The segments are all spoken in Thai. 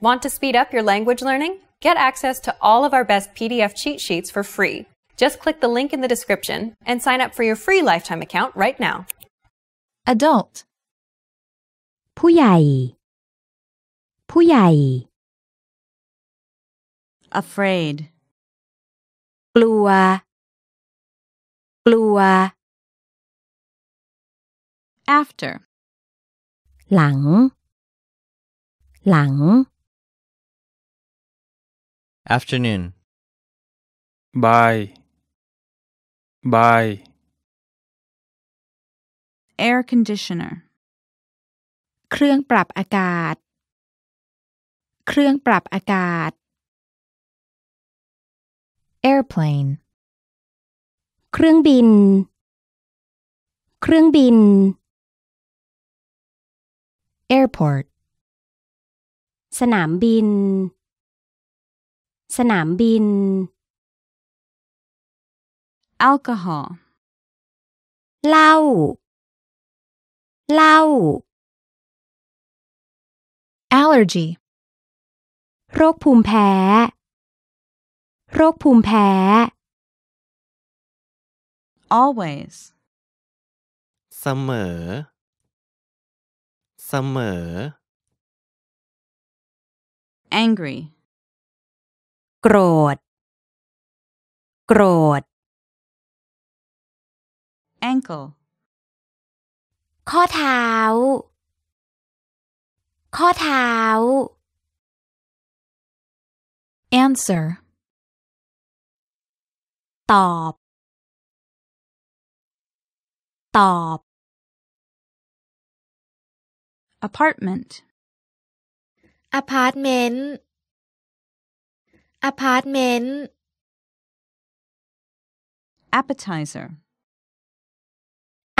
Want to speed up your language learning? Get access to all of our best PDF cheat sheets for free. Just click the link in the description and sign up for your free lifetime account right now. Adult Puyai. afraid กลัวกลัว after Lang. Lang. afternoon by e by e air conditioner เครื่องปรับอากาศ เครื่องปรับอากาศ airplane เครื่องบิน เครื่องบิน airport สนามบินสนามบินแอลกอฮอล์เหล้าเหล้า allergy โรคภูมิแพ้ โรคภูมิแพ้ always เสมอ เสมอ angry โกรธโกรธ ankle ข้อเท้าข้อเท้า answer ตอบ ตอบ apartment apartment อพาร์ตเมนต์ appetizer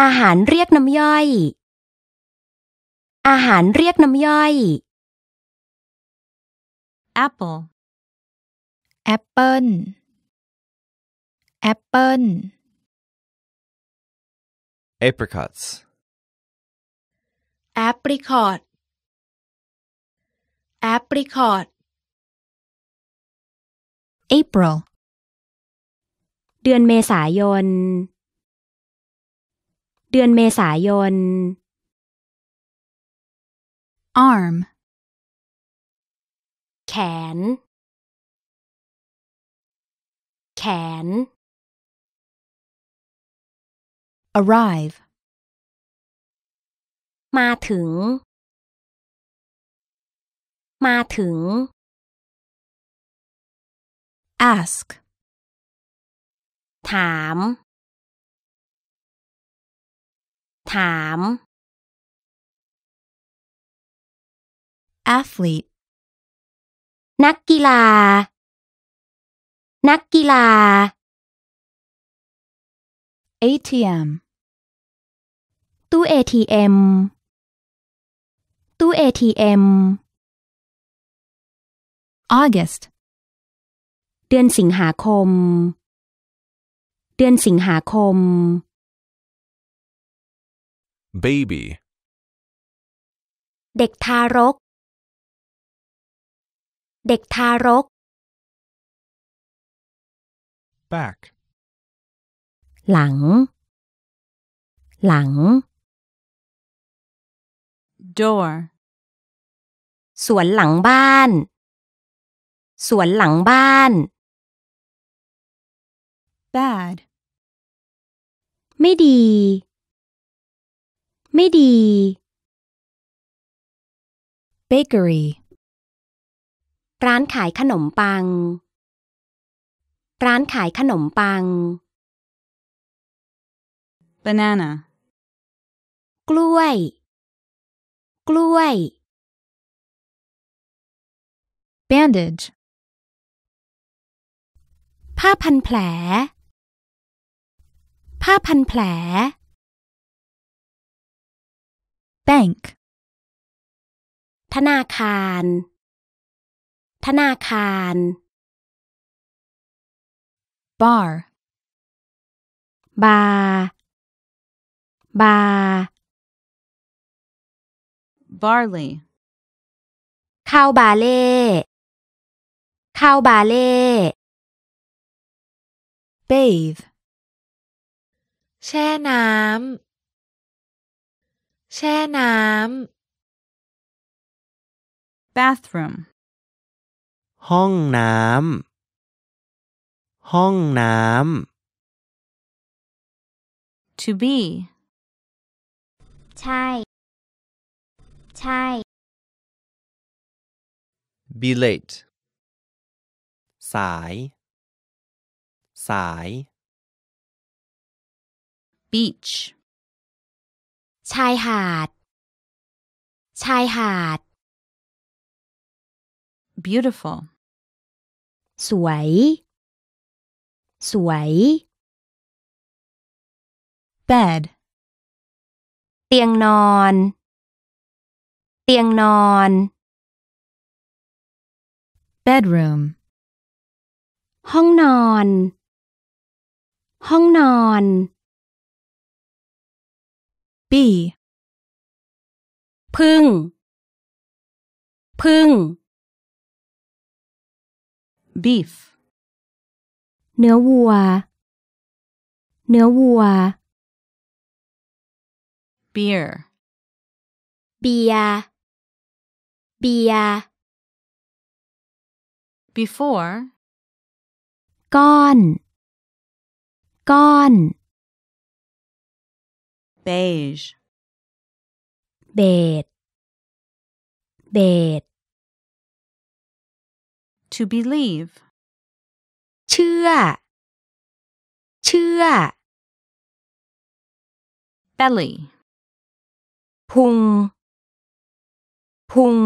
อาหารเรียกน้ำย่อย อาหารเรียกน้ำย่อย apple apple apple apricots apricot apricot April เดือนเมษายน เดือนเมษายน arm แขน แขน arrive มาถึง มาถึง Ask. ถามถาม athlete นักกีฬานักกีฬา ATM ตู้ ATM ตู้ ATM August เดือนสิงหาคมเดือนสิงหาคม baby เด็กทารก เด็กทารก back หลัง หลัง door สวนหลังบ้าน สวนหลังบ้าน bad ไม่ดี ไม่ดี bakery ร้านขายขนมปัง ร้านขายขนมปัง banana กล้วย กล้วย bandage ผ้าพันแผลผ้าพันแผล bank ธนาคาร ธนาคาร bar บาร์ บาร์ barley ข้าวบาเล่ ข้าวบาเล่ bathe แช่น้ำแช่น้ำ bathroom ห้องน้ำห้องน้ำ to be ใช่ ใช่ be late สาย สาย beach ชายหาด ชายหาด beautiful สวย สวย bed เตียงนอน เตียงนอน bedroom ห้องนอน ห้องนอน B. Pung. Pung. Beef. Neowua. Neowua. Beer. Bia. Bia. Before. Gone. Gone beige bed bed to believe เชื่อเชื่อ belly พุงพุง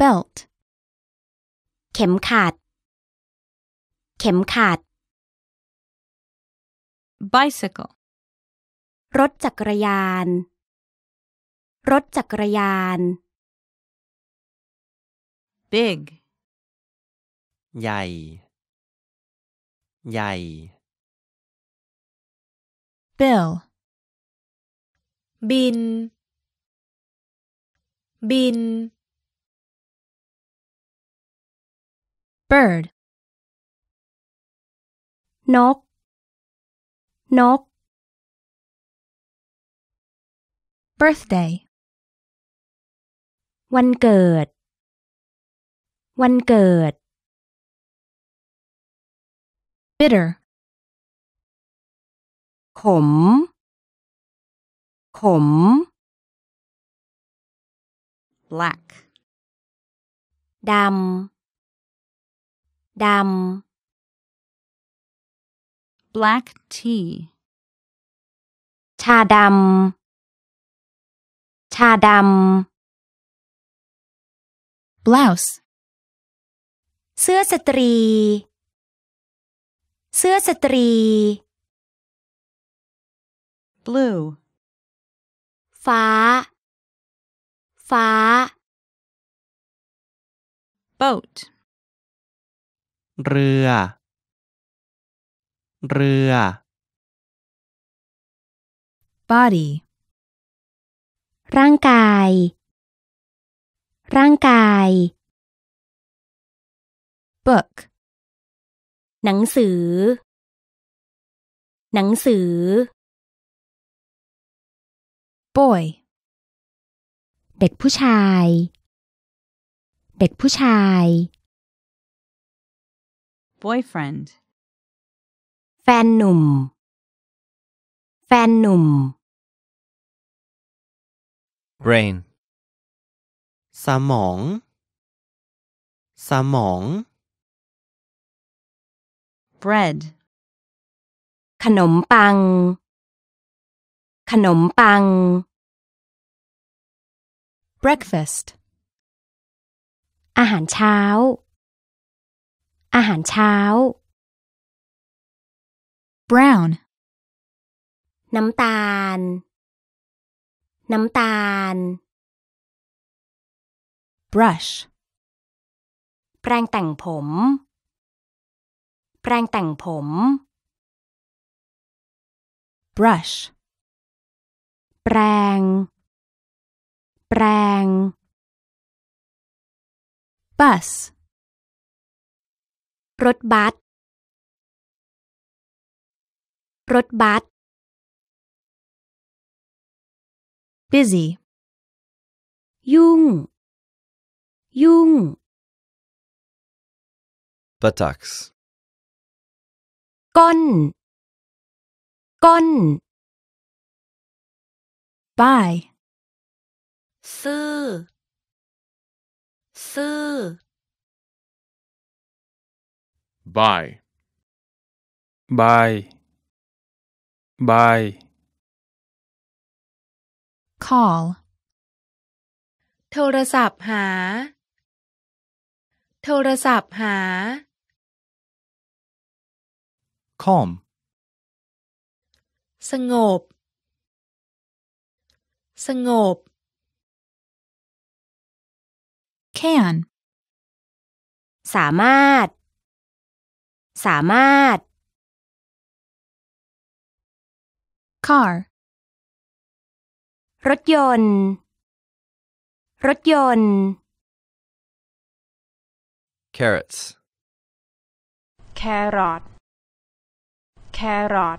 belt เข็มขัดเข็มขัด bicycle รถจักรยาน รถจักรยาน big ใหญ่ ใหญ่ bill บิน บิน bird นกนก birthday วันเกิด วันเกิด bitter ขม ขม black ดำดำ black tea ชาดำชาดำ blouse เสื้อสตรี เสื้อสตรี blue ฟ้า ฟ้า boat เรือเรือ body ร่างกาย ร่างกาย book หนังสือ หนังสือ boy เด็กผู้ชาย เด็กผู้ชาย boyfriend แฟนหนุ่ม แฟนหนุ่ม brain สมอง สมอง bread ขนมปัง ขนมปัง breakfast อาหารเช้า อาหารเช้า brown น้ำตาล น้ำตาล brush แปรงแต่งผม แปรงแต่งผม brush แปรงแปรง bus รถบัสรถบัส busy ยุ่ง ยุ่ง buttocks ก้น ก้น buy ซื้อ ซื้อ buy buy บาย call โทรศัพท์หา โทรศัพท์หา calm สงบ สงบ can สามารถ สามารถ car รถยนต์ รถยนต์ carrots แครอทแครอท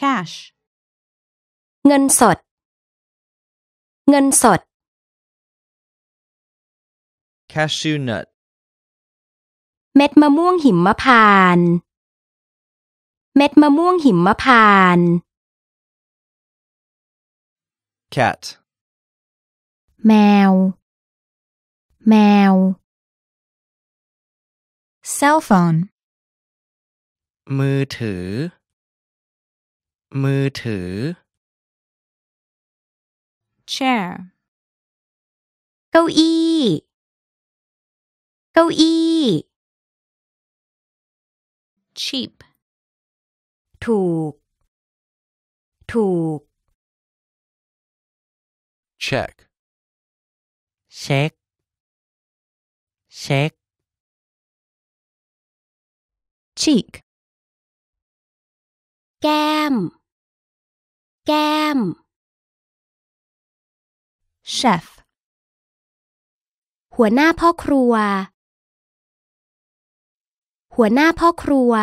cash เงินสด เงินสด cashew nut เม็ดมะม่วงหิมพานต์เม็ดมะม่วงหิมพาน cat แมว แมว cell phone มือถือ มือถือ chair เก้าอี้ เก้าอี้ cheap ถูก ถูก check เช็ค เช็ค cheek แก้ม แก้ม chef หัวหน้าพ่อครัว หัวหน้าพ่อครัว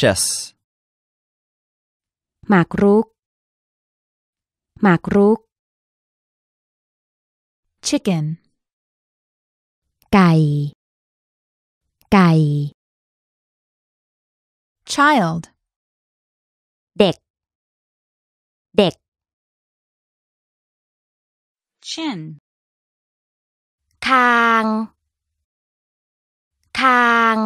chess หมากรุกหมากรุก chicken ไก่ไก่ child เด็กเด็ก chin คางคาง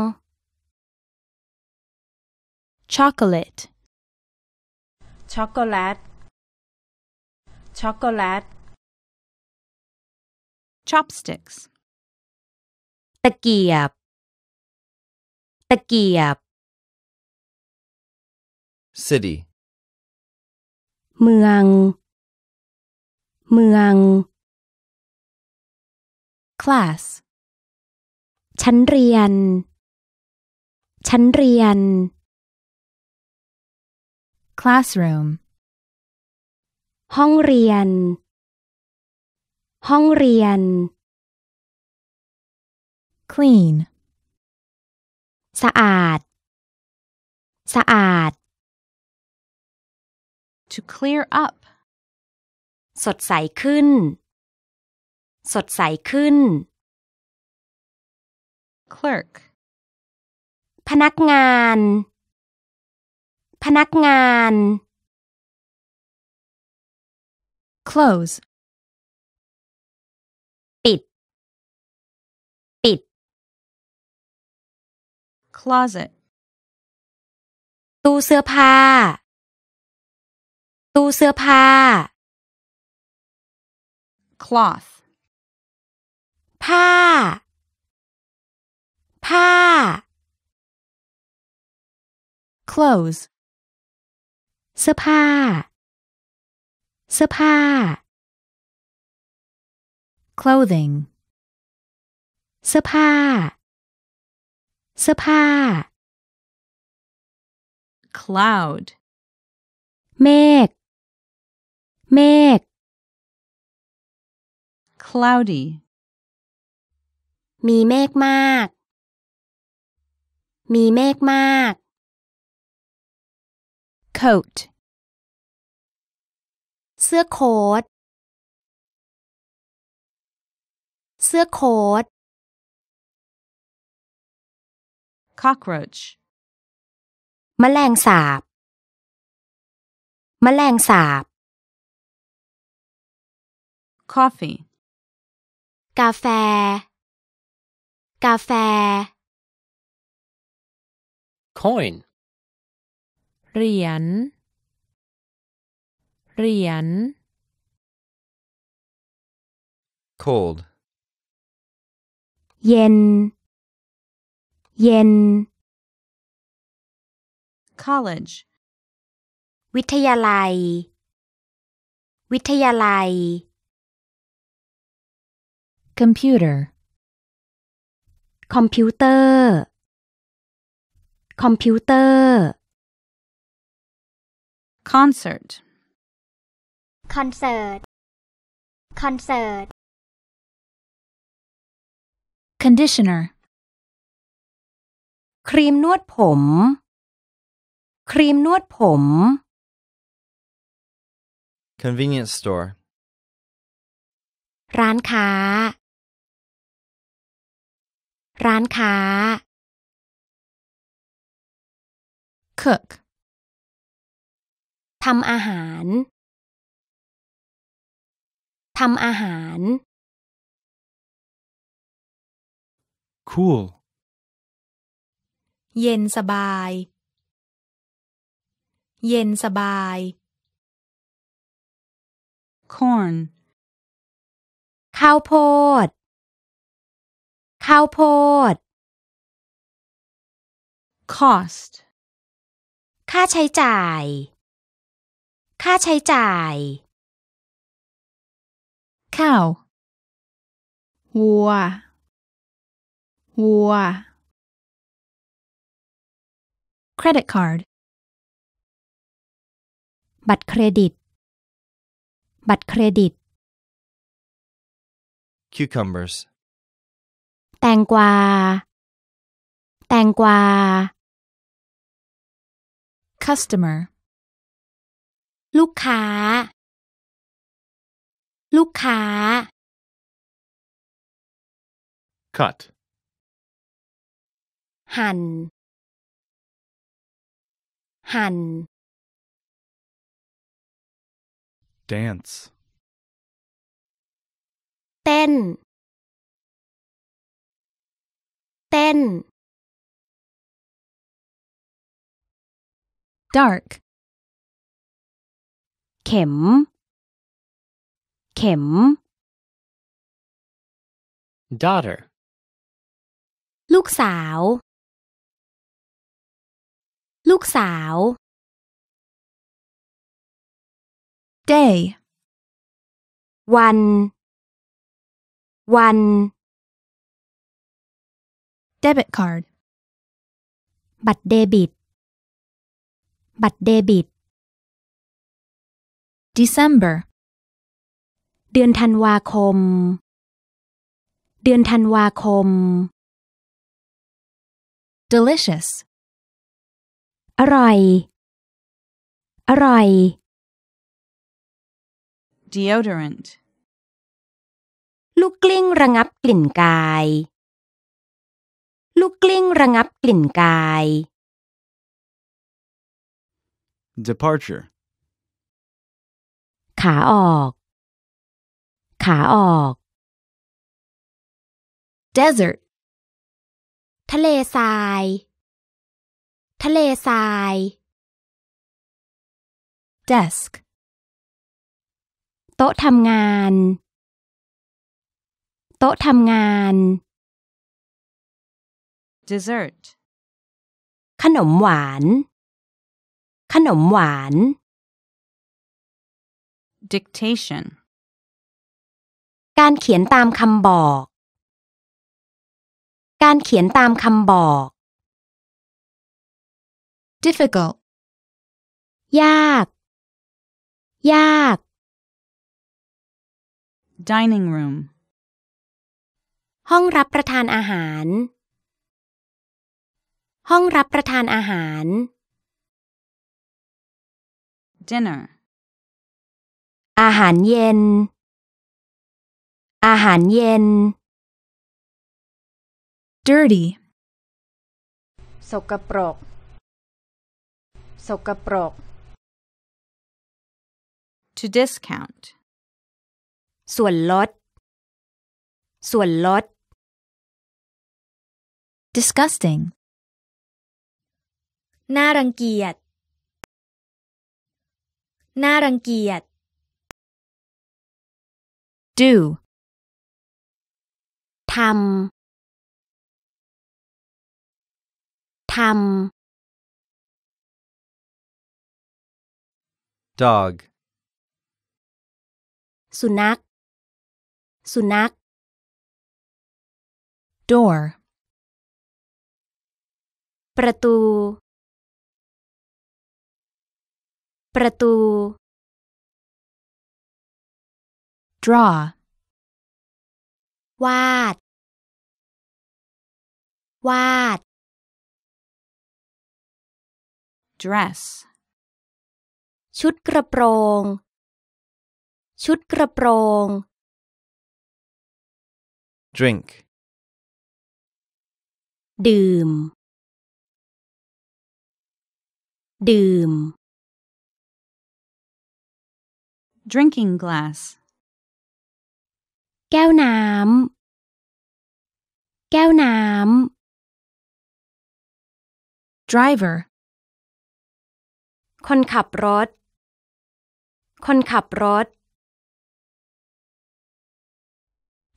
chocolate chocolate chocolate chopsticks ตะเกียบ ตะเกียบ city เมือง เมือง class ชั้นเรียน ชั้นเรียน classroom ห้องเรียน ห้องเรียน clean สะอาด สะอาด to clear up สดใสขึ้น สดใสขึ้น clerk พนักงานพนักงาน close ปิด ปิด closet ตู้เสื้อผ้า ตู้เสื้อผ้า cloth ผ้า ผ้า close เสื้อผ้า เสื้อผ้า clothing เสื้อผ้า เสื้อผ้า cloud เมฆ เมฆ cloudy มีเมฆมาก มีเมฆมาก coat สื้อโค้ทเสื้อโค้ท cockroach มแมลงสาบ แมลงสาบ coffee กาแฟ กาแฟ coin เหรียญเหรียญ cold เย็นเย็น college วิทยาลัยวิทยาลัย computer คอมพิวเตอร์คอมพิวเตอร์ concert คอนเสิร์ตคอนเสิร์ต conditioner ครีมนวดผม ครีมนวดผม convenience store ร้านค้า ร้านค้า cook ทำอาหารทำอาหาร cool เย็นสบาย เย็นสบาย corn ข้าวโพด ข้าวโพด cost ค่าใช้จ่าย ค่าใช้จ่าย cow วัววัว credit card บัตรเครดิตบัตรเครดิต cucumbers แตงกวาแตงกวา customer ลูกค้าลูกค้า cut หัน่นหั่น dance เต้น เต้น dark เข็มเข็ม daughter ลูกสาวลูกสาว day วันวัน debit card บัตรเดบิตบัตรเดบิต December เดือนธันวาคม เดือนธันวาคม delicious อร่อย อร่อย deodorant ลูกกลิ้งระงับกลิ่นกาย ลูกกลิ้งระงับกลิ่นกาย departure ขาออกขาออก desert ทะเลทราย ทะเลทราย desk โต๊ะทำงาน โต๊ะทำงาน dessert ขนมหวาน ขนมหวาน dictation การเขียนตามคำบอก การเขียนตามคำบอก difficult ยาก ยาก dining room ห้องรับประทานอาหาร ห้องรับประทานอาหาร dinner อาหารเย็นอาหารเย็น dirty สกปรก สกปรก to discount ส่วนลด ส่วนลด disgusting น่ารังเกียจ น่ารังเกียจ do ทำ ทำ dog สุนัข สุนัข door ประตู ประตู draw วาด วาด dress ชุดกระโปรง ชุดกระโปรง drink ดื่ม ดื่ม drinking glass แก้วน้ำ แก้วน้ำ driver คนขับรถ คนขับรถ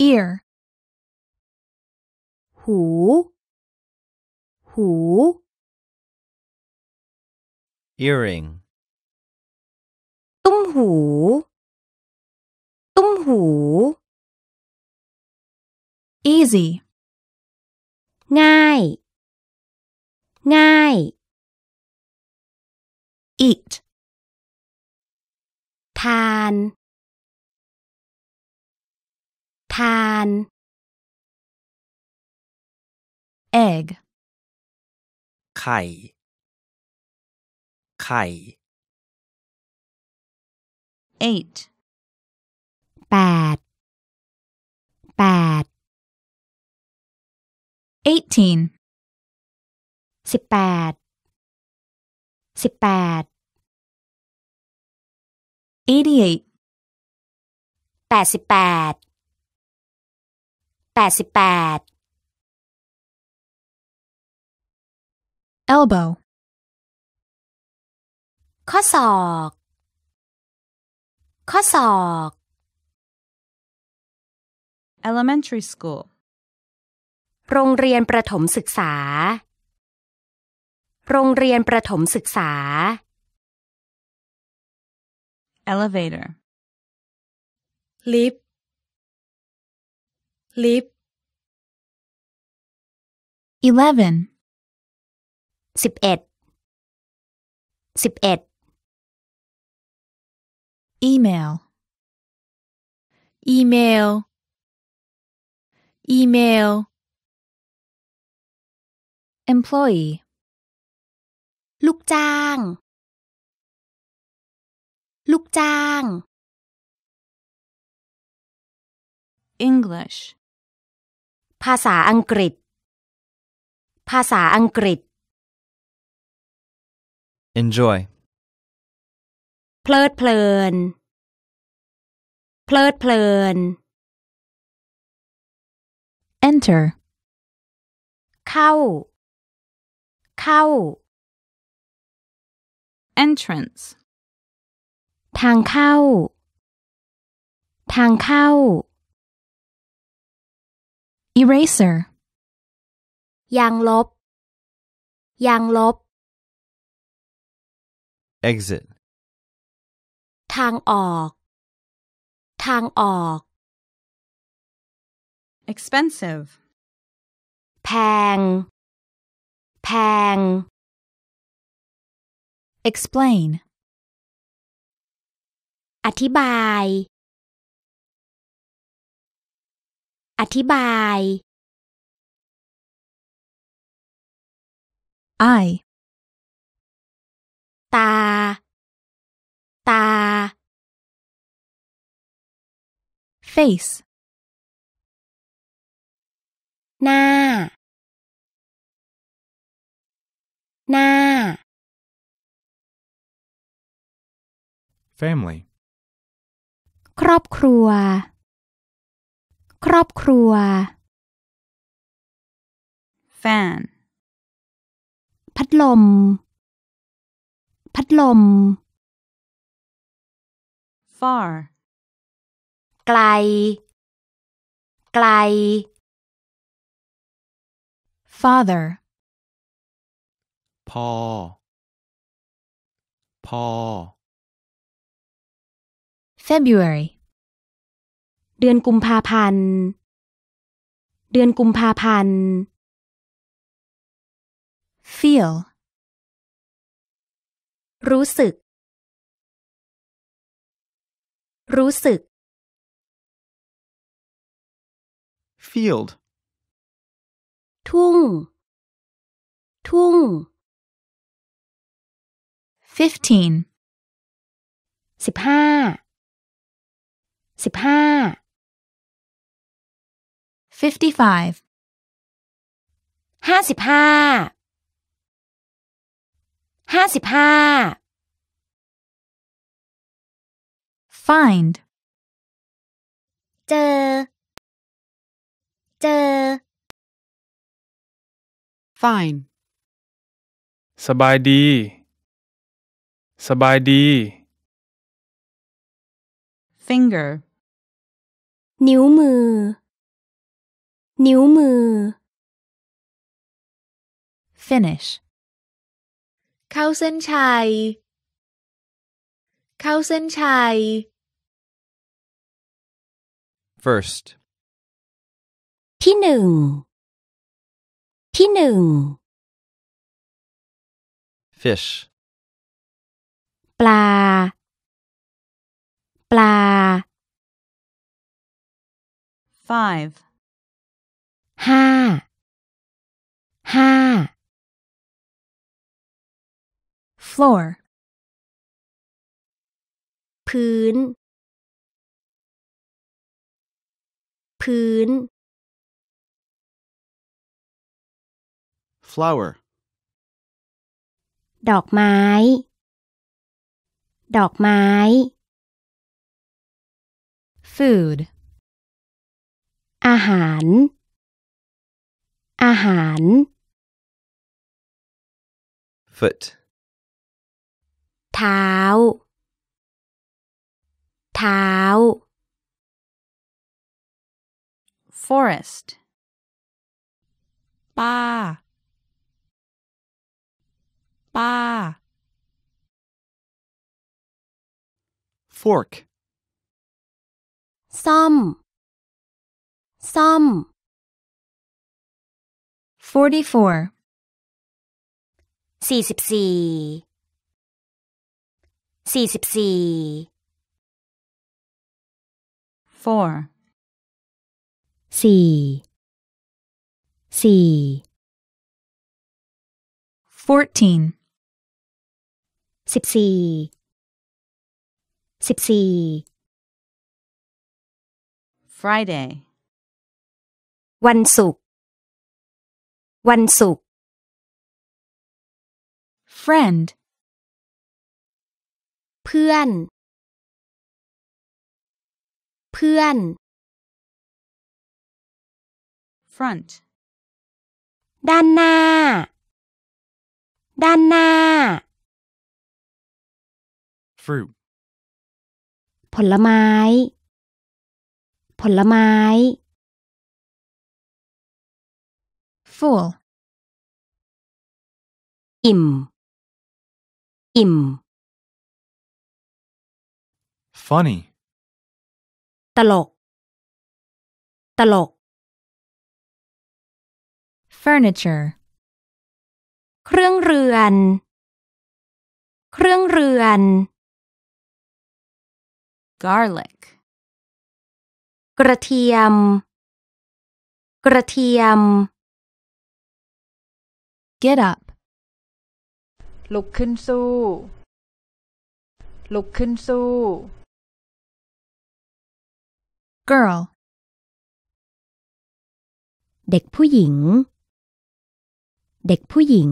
ear หู หู earring ตุ้มหู ตุ้มหู easy ง่าย ง่าย eat ทาน ทาน egg ไข่ ไข่ eight แปดแปด eighteen สิบแปดสิบแปด eighty eight แปดสิบแปดแปดสิบแปด elbow ข้อศอก ข้อศอก elementary school โรงเรียนประถมศึกษา โรงเรียนประถมศึกษา elevator ลิฟต์ลิฟต์ eleven สิบเอ็ด สิบเอ็ด email email email employee ลูกจ้าง ลูกจ้าง English ภาษาอังกฤษ ภาษาอังกฤษ enjoy เพลิดเพลิน เพลิดเพลิน enter เข้าเข้า entrance ทางเข้า ทางเข้า eraser ยางลบ ยางลบ exit ทางออก ทางออก expensive แพงแพง explain อธิบาย อธิบาย I ตา ตา face หน้าหน้า family ครอบครัว ครอบครัว fan พัดลม พัดลม far ไกล ไกล father พอพอ February เดือนกุมภาพันธ์ เดือนกุมภาพันธ์ feel รู้สึก รู้สึก field ทุ่ง ทุ่ง fifteen สิบห้าสิบห้า fifty five ห้าสิบห้าห้าสิบห้า find เจอเจอ fine สบายดีสบายดี finger นิ้วมือ นิ้วมือ finish เข้าเส้นชัยเข้าเส้นชัย first ที่หนึ่งที่หนึ่ง fish ลาปลา five ห้าห้า floor พื้น พื้น flower ดอกไม้ดอกไม้ food อาหาร อาหาร foot เท้า เท้า forest ป่า ป่า fork ซ่อมซ่อม44 44 44 4 4 4 14 14 14 Friday วันศุกร์ วันศุกร์ friend เพื่อน เพื่อน front ด้านหน้า ด้านหน้า fruit ผลไม้ ผลไม้ full อิ่ม อิ่ม funny ตลก ตลก furniture เครื่องเรือน เครื่องเรือน garlic กระเทียม กระเทียม get up ลุกขึ้นสู้ ลุกขึ้นสู้ girl เด็กผู้หญิง เด็กผู้หญิง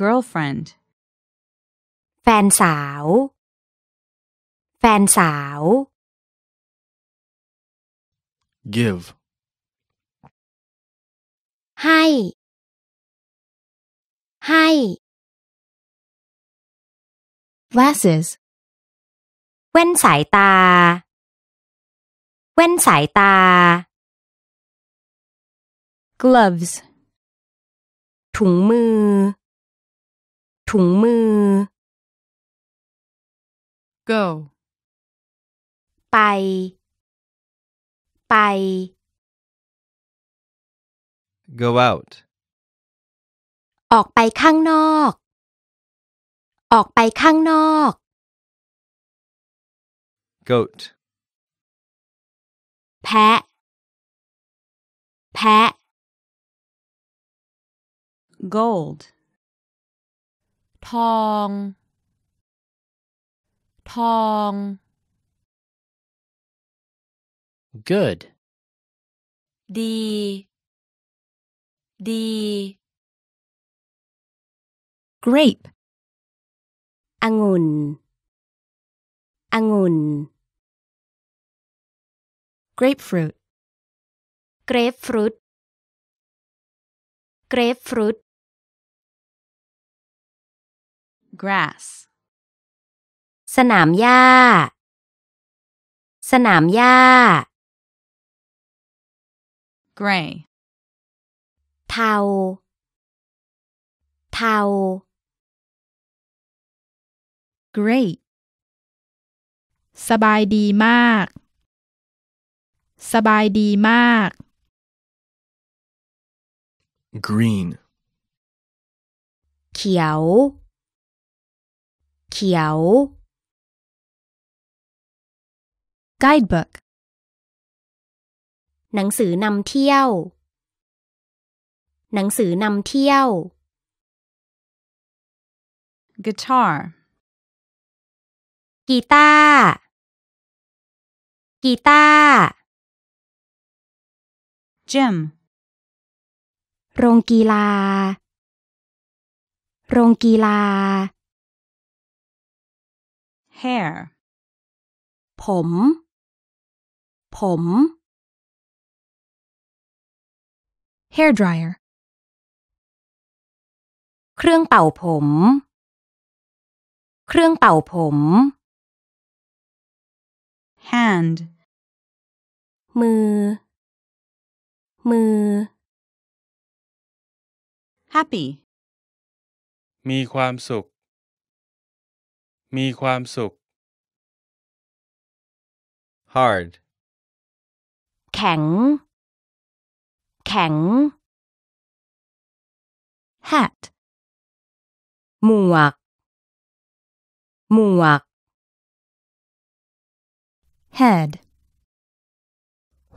girlfriend แฟนสาวแฟนสาว give ให้ ให้ glasses แว่นสายตาแว่นสายตา gloves ถุงมือ ถุงมือ go ไปไป go out ออกไปข้างนอก ออกไปข้างนอก goat แพะ แพะ gold ทอง ทอง good ดี ดี grape องุ่นองุ่น grapefruit grapefruit grapefruit grass สนามหญ้า สนามหญ้า gray. Tao. Tao. Great. สบายดีมาก.สบายดีมาก. Green. Kiao. Kiao. Guidebook. หนังสือนำเที่ยว หนังสือนำเที่ยว guitar กีตาร์ กีตาร์ gym โรงกีฬา โรงกีฬา hair ผม ผม hair dryer เครื่องเป่าผม เครื่องเป่าผม hand มือ มือ happy มีความสุข มีความสุข hard แข็งแข็ง hat หมวก หมวก head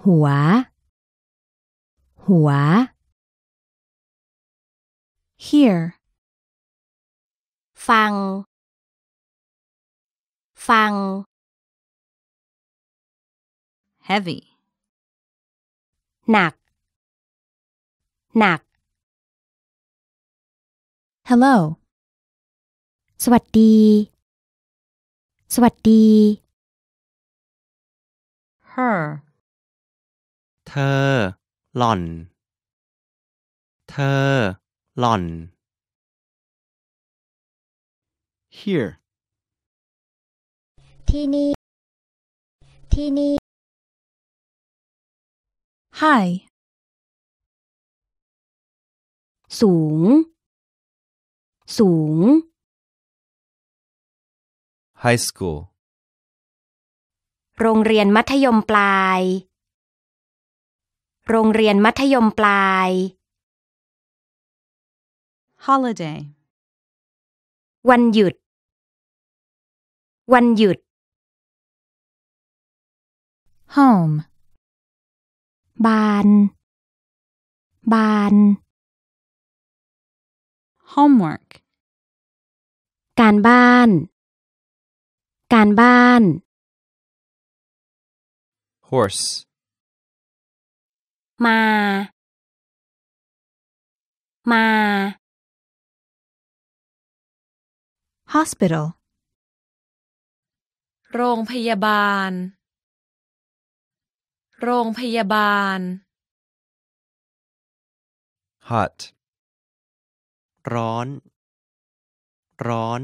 หัว หัว hear ฟัง ฟัง heavy หนักหนัก Hello สวัสดี สวัสดี her เธอหล่อน เธอหล่อน here ที่นี่ ที่นี่ hi สูง สูง High school โรงเรียนมัธยมปลาย โรงเรียนมัธยมปลาย holiday วันหยุด วันหยุด home บานบาน homework การบ้าน การบ้าน horse มา มา hospital โรงพยาบาล โรงพยาบาล hot ร้อน ร้อน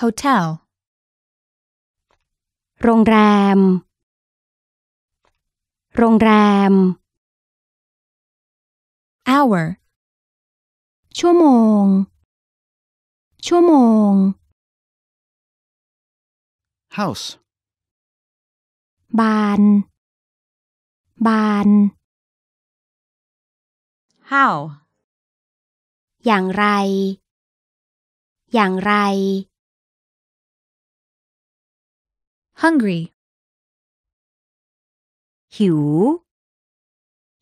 hotel โรงแรม โรงแรม hour ชั่วโมง ชั่วโมง house บานบาน how อย่างไร อย่างไร hungry หิว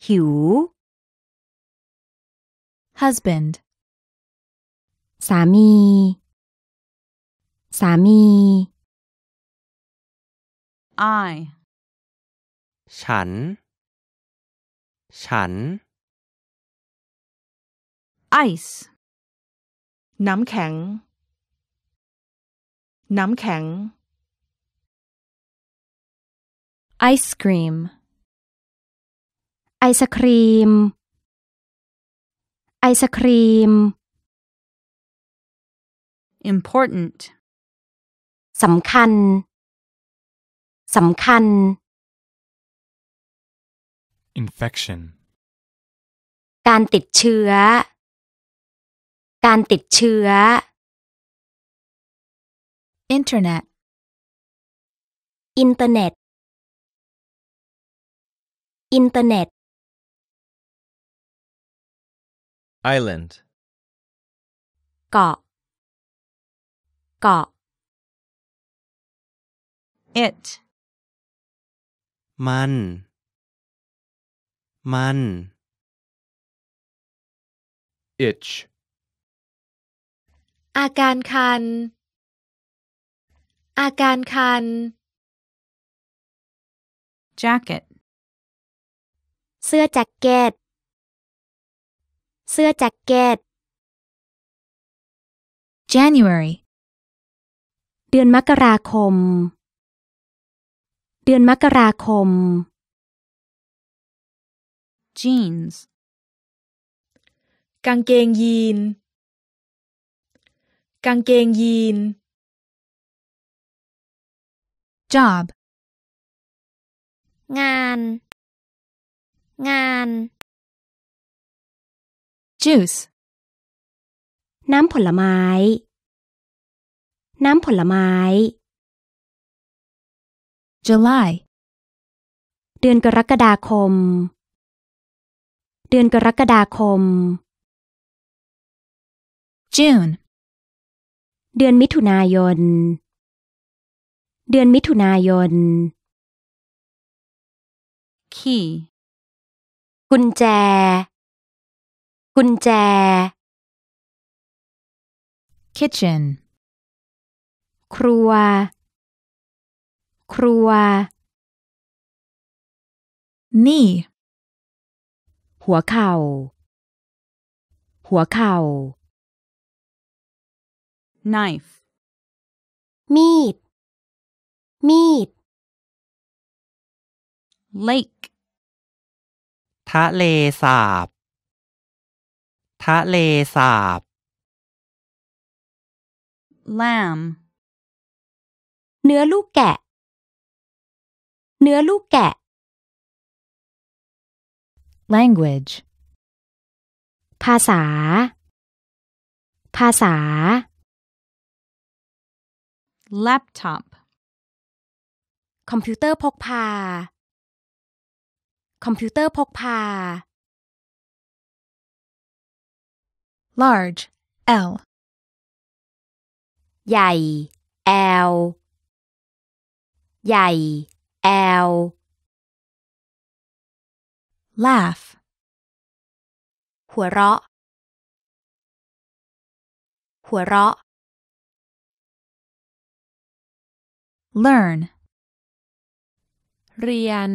หิว husband สามี สามี I ฉัน ฉัน ice น้ำแข็ง น้ำแข็ง ice cream ไอศครีม ไอศครีม important สำคัญ สำคัญ infection การติดเชื้อการติดเชื้อ Internet Internet Internet Island เกาะ เกาะ It มัน มัน Itch อาการคัน อาการคัน jacket เสื้อแจ็คเก็ตเสื้อแจ็คเก็ต January เดือนมกราคม เดือนมกราคม jeans กางเกงยีนกางเกงยีน job งาน งาน juice น้ำผลไม้ น้ำผลไม้ July เดือนกรกฎาคม เดือนกรกฎาคม June เดือนมิถุนายน เดือนมิถุนายน ขี่กุญแจ กุญแจ kitchen ครัว ครัว knee หัวเข่า หัวเข่า knife มีด มีด lake ทะเลสาบ ทะเลสาบ lamb เนื้อลูกแกะ เนื้อลูกแกะ language ภาษา ภาษา laptop คอมพิวเตอร์พกพา คอมพิวเตอร์พกพา large L ใหญ่ L ใหญ่ L laugh หัวเราะ หัวเราะ learn เรียน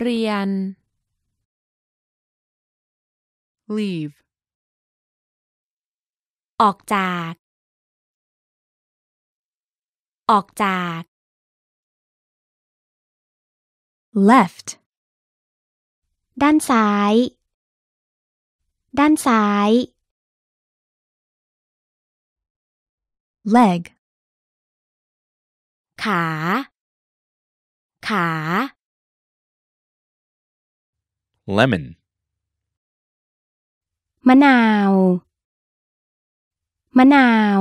เรียน leave ออกจาก ออกจาก left ด้านซ้าย ด้านซ้าย leg ขา ขา lemon มะนาว มะนาว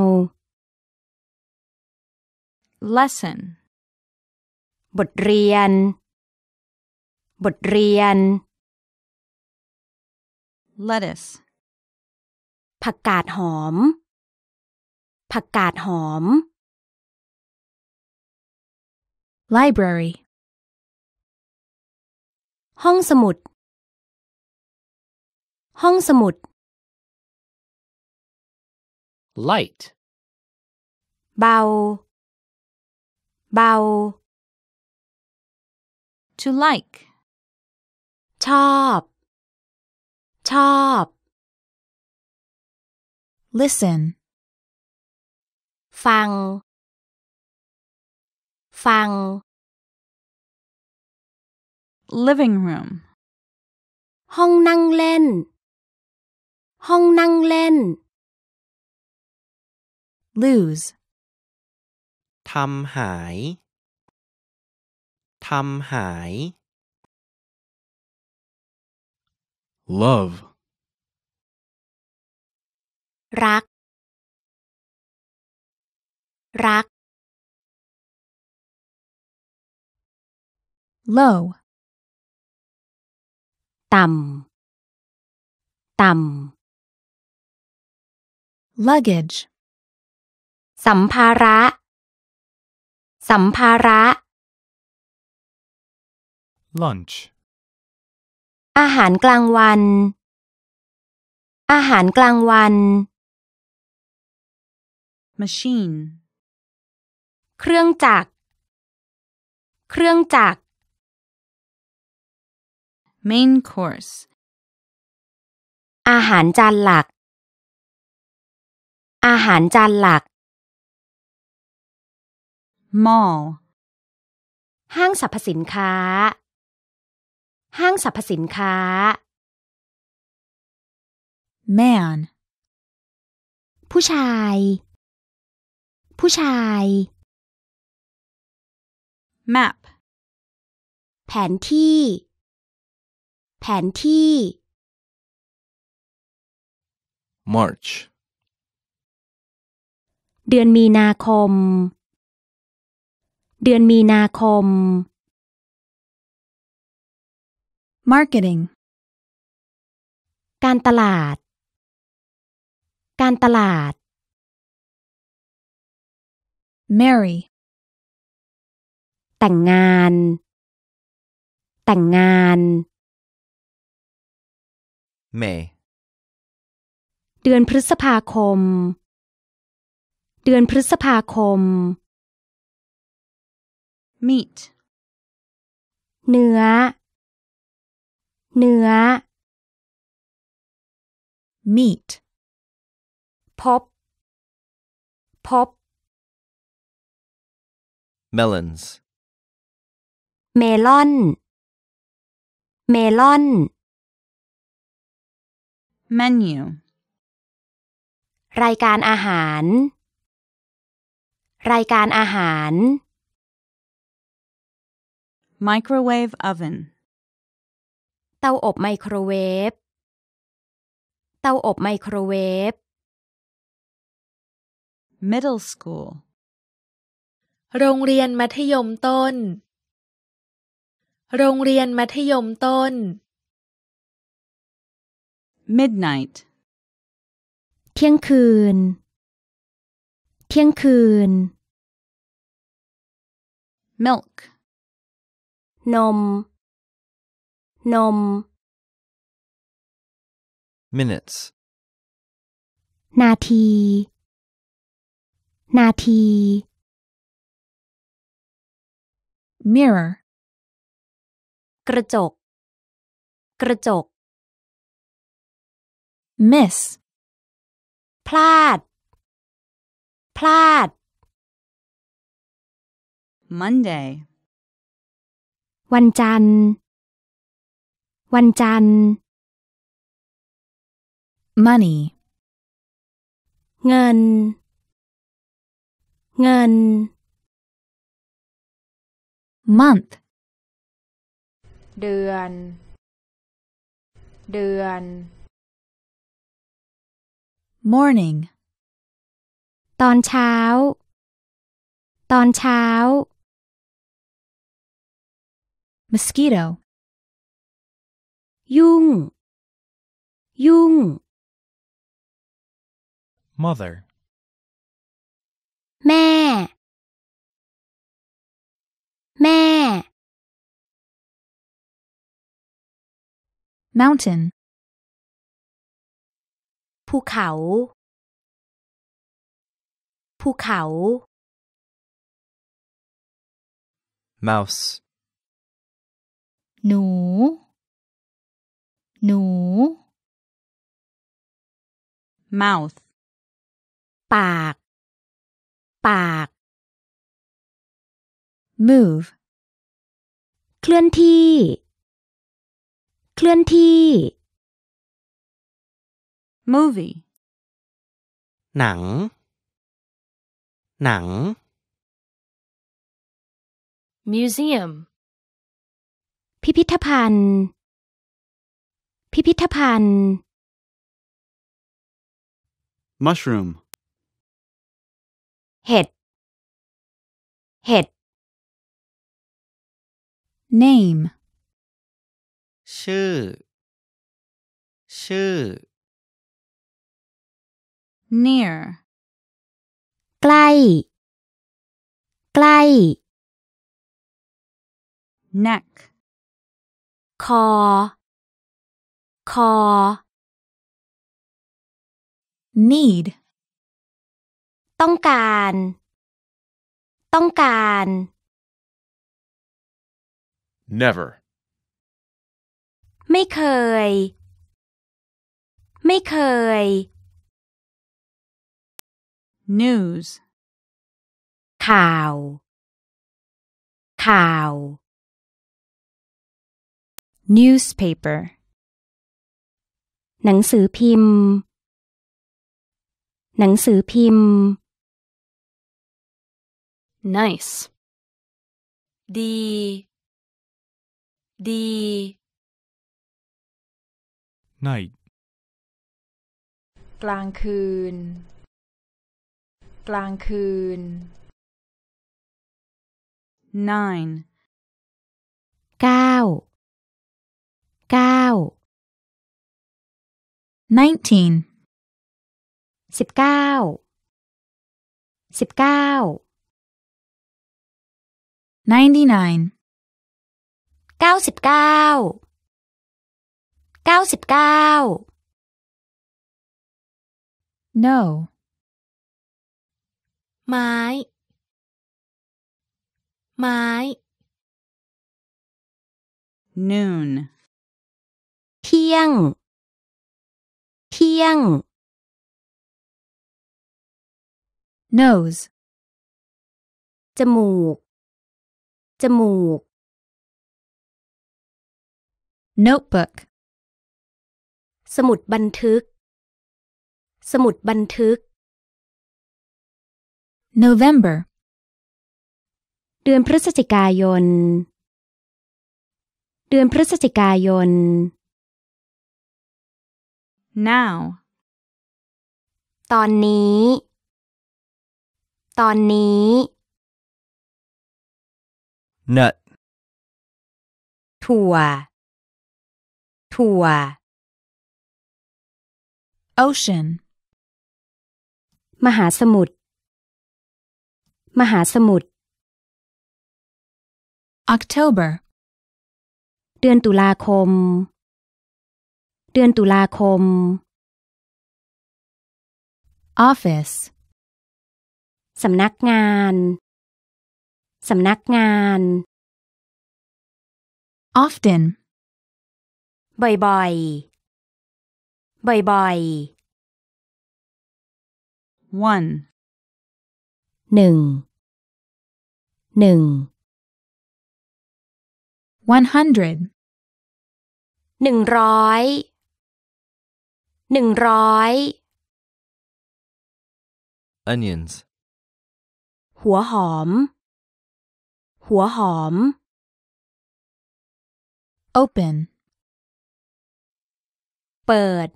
lesson บทเรียน บทเรียน lettuce ผักกาดหอม ผักกาดหอม library ห้องสมุดห้องสมุด light เบาเบา to like ชอบชอบ listen ฟังฟัง living room ห้องนั่งเล่น ห้องนั่งเล่น lose ทำหาย ทำหาย love รัก รัก low ต่ำต่ำ luggage สัมภาระ สัมภาระ lunch อาหารกลางวัน อาหารกลางวัน machine เครื่องจักรเครื่องจักร main course อาหารจานหลัก อาหารจานหลัก mall ห้างสรรพสินค้า ห้างสรรพสินค้า man ผู้ชาย ผู้ชาย map แผนที่แผนที่ March เดือนมีนาคม เดือนมีนาคม marketing การตลาด การตลาด m a r y แต่งงาน แต่งงาน May เดือนพฤษภาคม เดือนพฤษภาคม meat เนื้อเนื้อ m e a t พบพบ melons เมลอนเมลอน menu รายการอาหาร รายการอาหาร microwave oven เตาอบไมโครเวฟ เตาอบไมโครเวฟ middle school โรงเรียนมัธยมต้น โรงเรียนมัธยมต้น midnight เที่ยงคืนเที่ยงคืน milk นมนม minutes นาทีนาที mirror กระจกกระจก miss พลาด พลาด Monday วันจันทร์ วันจันทร์ money เงิน เงิน month เดือน เดือน morning ตอนเช้า ตอนเช้า mosquito ยุง ยุง mother แม่ แม่ mountain ภูเขา ภูเขา mouse หนู หนู mouth ปาก ปาก move เคลื่อนที่ เคลื่อนที่ movie หนัง หนัง museum พิพิธภัณฑ์ พิพิธภัณฑ์ mushroom เห็ด เห็ด name ชื่อ ชื่อ near ใกล้ ใกล้ neck คอ คอ need ต้องการ ต้องการ never ไม่เคย ไม่เคย news ข่าว ข่าว newspaper หนังสือพิมพ์ หนังสือพิมพ์ nice ดี ดี night กลางคืนกลางคืน nine 19 9 99 99 99 no ไม้ไม้ noon เที่ยงเที่ยง nose จมูกจมูก notebook สมุดบันทึก สมุดบันทึก November เดือนพฤศจิกายน เดือนพฤศจิกายน now ตอนนี้ ตอนนี้ nut ถั่ว ถั่ว ocean มหาสมุทรมหาสมุทร October เดือนตุลาคม เดือนตุลาคม Office สำนักงานสำนักงาน Often บ่อยๆ บ่อยๆ One หนึ่งหนึ่ง one hundred หนึ่งร้อยหนึ่งร้อย onions หัวหอม หัวหอม open เปิด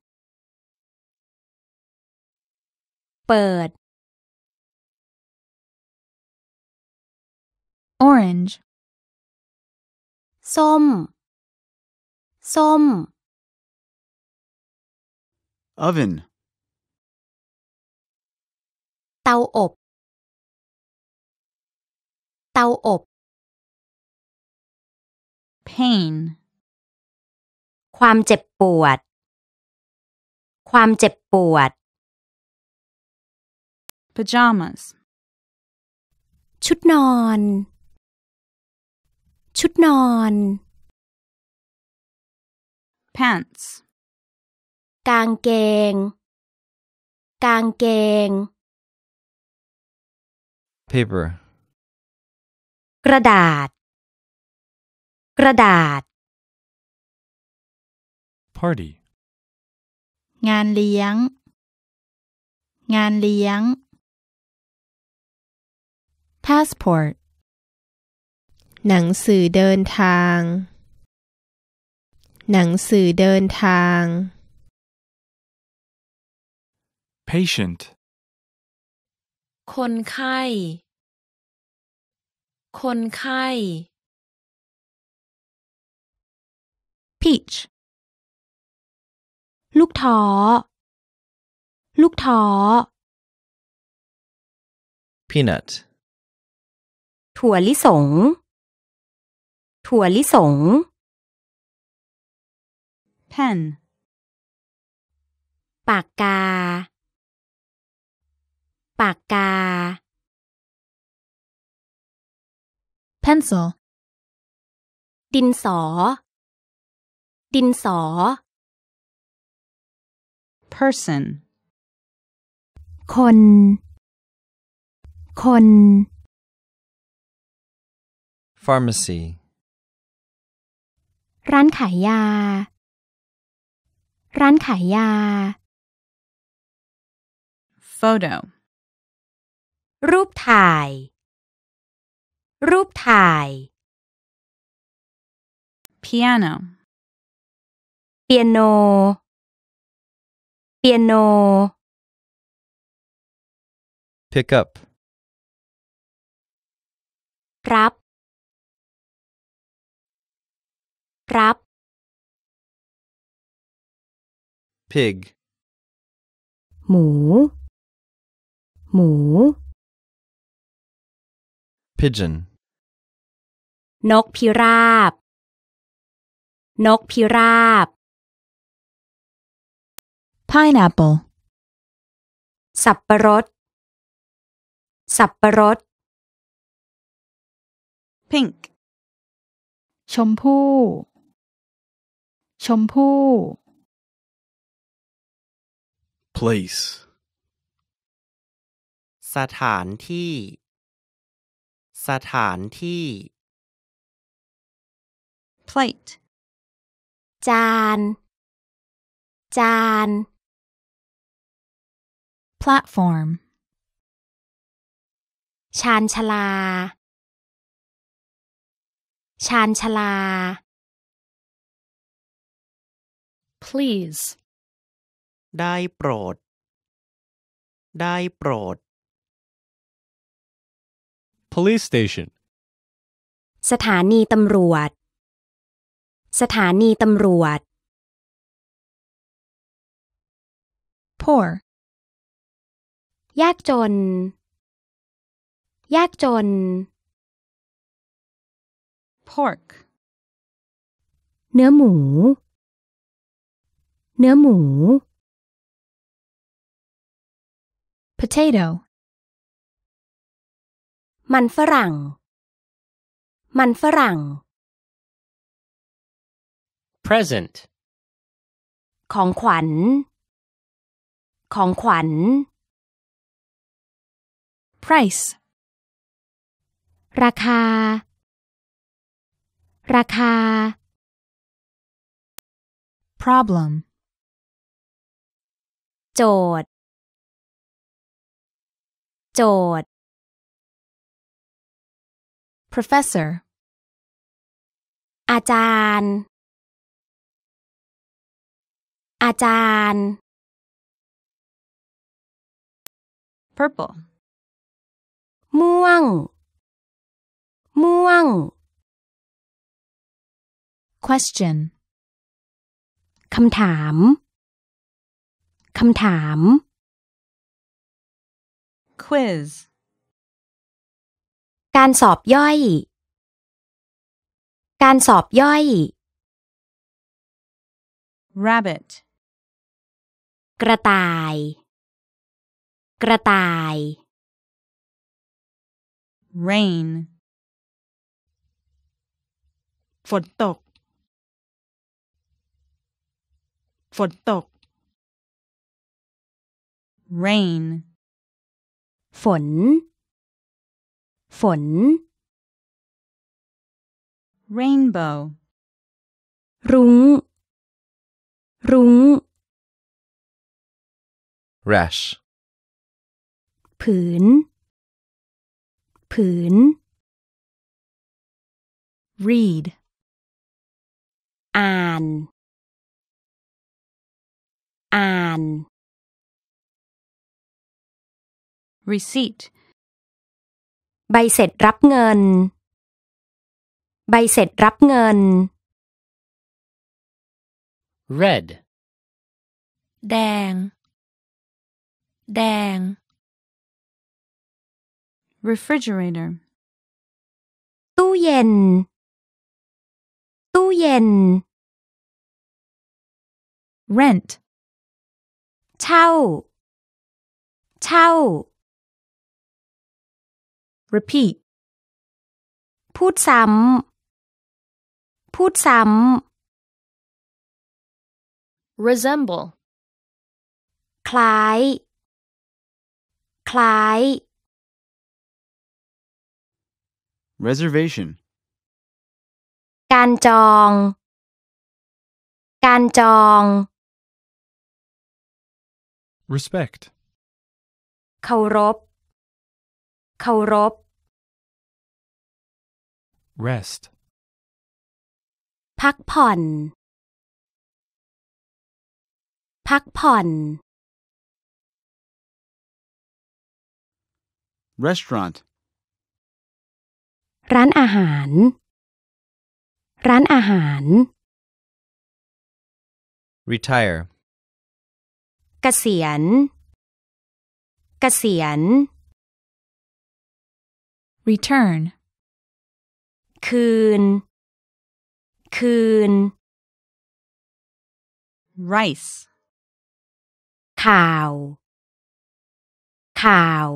เปิด orange ส้มส้ม oven เตาอบ เตาอบ pain ความเจ็บปวด ความเจ็บปวด pajamas ชุดนอนชุดนอน pants กางเกง กางเกง paper กระดาษ กระดาษ party งานเลี้ยง งานเลี้ยง passport หนังสือเดินทาง หนังสือเดินทาง patient คนไข้ คนไข้ peach ลูกท้อ ลูกท้อ peanut ถั่วลิสงถั่วลิสง pen ปากกา ปากกา pencil ดินสอ ดินสอ person คน คน pharmacy ร้านขายยา ร้านขายยา photo รูปถ่าย รูปถ่าย piano เปียโน เปียโน pick up รับรับ pig หมู หมู pigeon นกพิราบ นกพิราบ pineapple สับปะรด สับปะรด pink ชมพู่ชมพู่ place สถานที่ สถานที่ plate จาน จาน platform ชานชลา ชานชลา please ได้โปรด ได้โปรด police station สถานีตำรวจ สถานีตำรวจ poor ยากจน ยากจน pork เนื้อหมูเนื้อหมู potato มันฝรั่ง มันฝรั่ง present ของขวัญ ของขวัญ price ราคา ราคา problem โจทย์ โจทย์ professor อาจารย์ อาจารย์ purple ม่วง ม่วง question คำถามคำถาม quiz การสอบย่อย การสอบย่อย rabbit กระต่าย กระต่าย rain ฝนตก ฝนตก rain ฝน ฝน rainbow รุ้ง รุ้ง rash ผืนผืน read อ่าน อ่าน receipt ใบเสร็จรับเงิน ใบเสร็จรับเงิน red แดง แดง refrigerator ตู้เย็น ตู้เย็น rent เช่า เช่า repeat พูดซ้ำพูดซ้ำ resemble คล้าย คล้าย reservation การจอง การจอง respect เคารพเคารพ rest พักผ่อน พักผ่อน restaurant ร้านอาหาร ร้านอาหาร retire เกษียณ เกษียณ return คืน คืน rice ข่าว ข่าว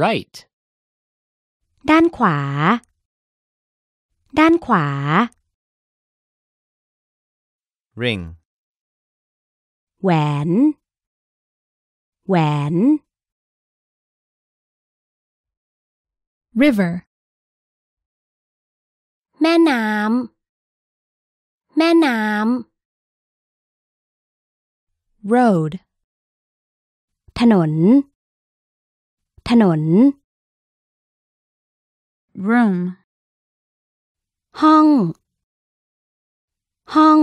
right ด้านขวา ด้านขวา ring แหวน แหวน river แม่น้ำแม่น้ำ road ถนน ถนน room ห้อง ห้อง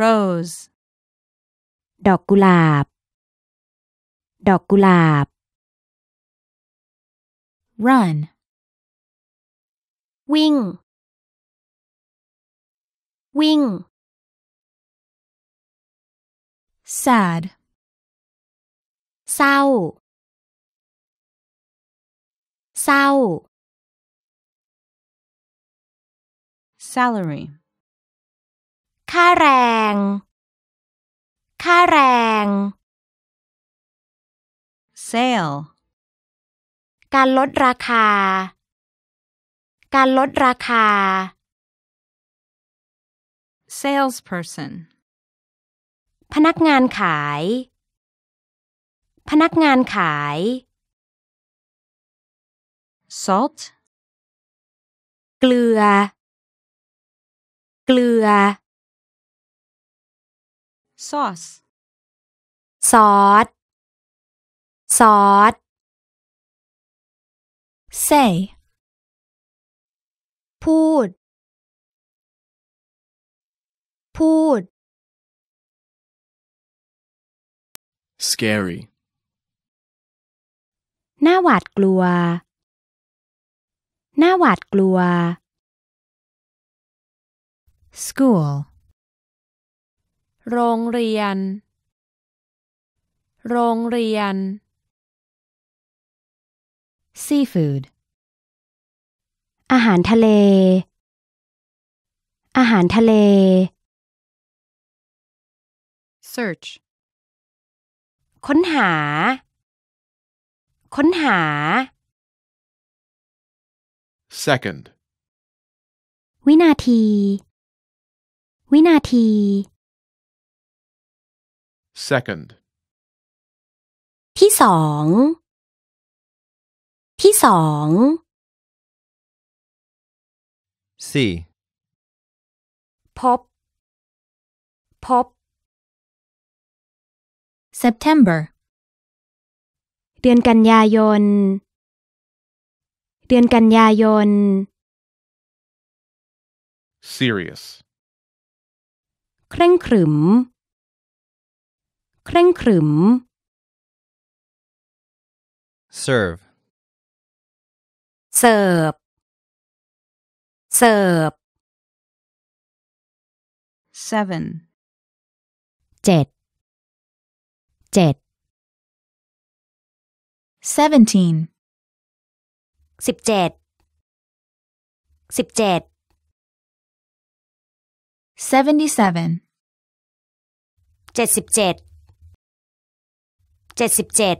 rose ดอกกุหลาบ ดอกกุหลาบ run wing sad sao sao salary karang karang sale การลดราคา การลดราคา salesperson พนักงานขาย พนักงานขาย salt เกลือ เกลือ sauce ซอสซอส say พูด พูด scary หน้าหวาดกลัวหน้าหวาดกลัว school โรงเรียน โรงเรียน seafood อาหารทะเล อาหารทะเล search ค้นหา ค้นหา second วินาที วินาที second ที่สองที่สองสี่พบพบ September เดือนกันยายน เดือนกันยายน serious เคร่งขรึมเคร่งขรึม serve เสิร์ฟเสิร์ฟ seven เจ็ดเจ็ด seventeen สิบเจ็ดสิบเจ็ด seventy seven เจ็ดสิบเจ็ดเจ็ดสิบเจ็ด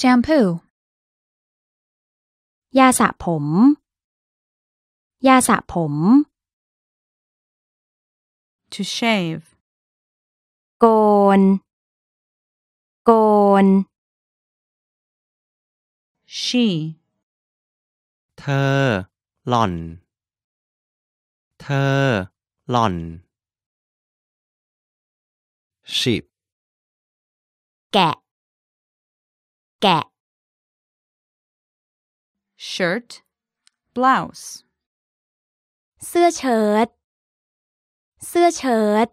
shampoo ยาสระผม ยาสระผม to shave โกน โกน she เธอหล่อน เธอหล่อน sheep แกะแกะ shirt blouse เสื้อเชิ้ต เสื้อเชิ้ต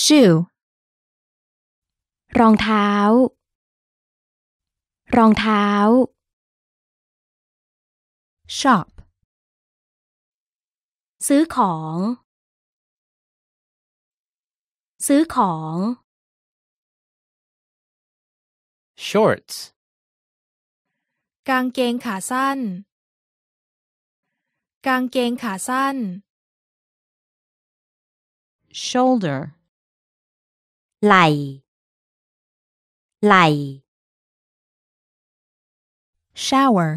shoe รองเท้า รองเท้า shop ซื้อของ ซื้อของ shorts กางเกงขาสั้น กางเกงขาสั้น shoulder ไหล่ ไหล่ shower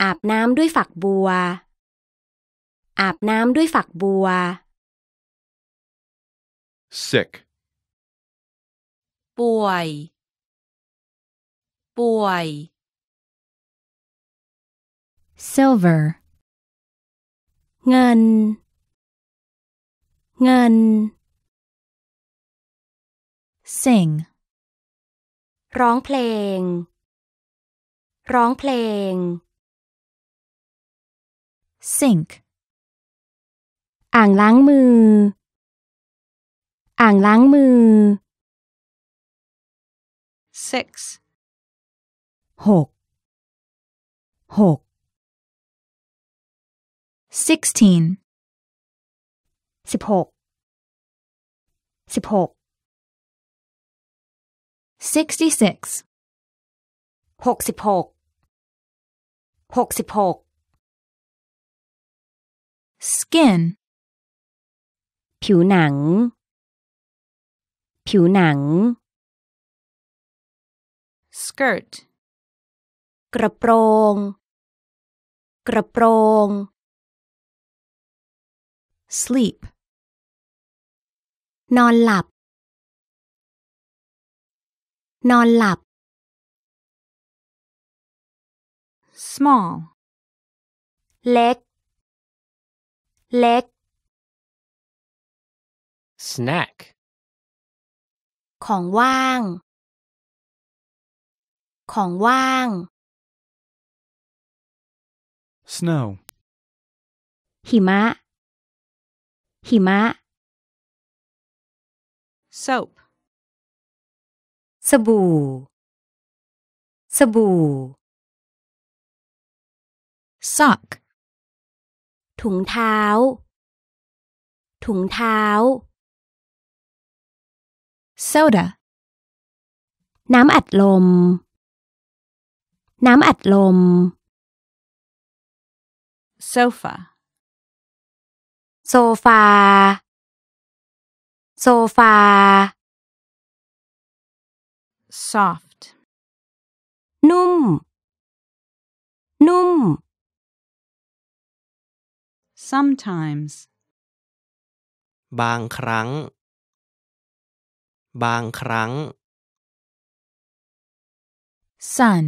อาบน้ำด้วยฝักบัว อาบน้ำด้วยฝักบัว sick ป่วยป่วย silver เงิน เงิน sing ร้องเพลง ร้องเพลง sink อ่างล้างมือ อ่างล้างมือ six หกหก sixteen, สิบหกสิบหก sixty-six, หกสิบหกหกสิบหก skin, ผิวหนัง ผิวหนัง skirt, กระโปรง กระโปรง sleep นอนหลับ นอนหลับ small เล็ก เล็ก snack ของว่าง ของว่าง snow หิมะ หิมะ soap สบู่ สบู่ sock ถุงเท้า ถุงเท้า soda น้ำอัดลม น้ำอัดลม sofa โซฟาโซฟา soft นุ่ม นุ่ม sometimes บางครั้ง บางครั้ง s u n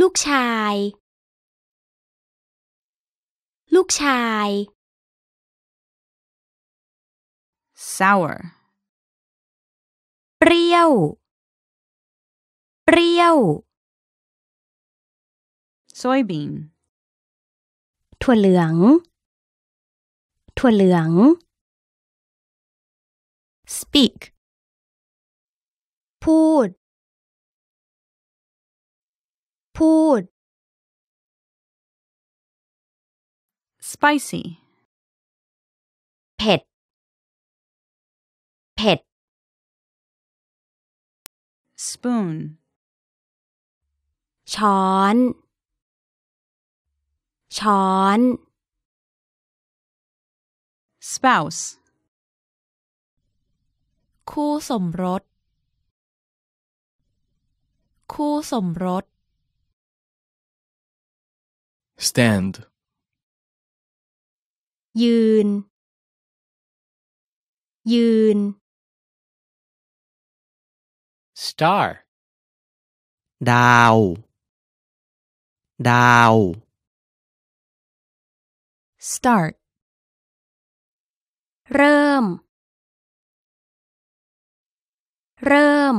ลูกชายลูกชาย sour เปรี้ยว เปรี้ยว soybean ถั่วเหลือง ถั่วเหลือง speak พูด พูด spicy เผ็ด เผ็ด spoon ช้อน ช้อน spouse คู่สมรส คู่สมรส stand ยืน ยืน star ดาว ดาว start เริ่ม เริ่ม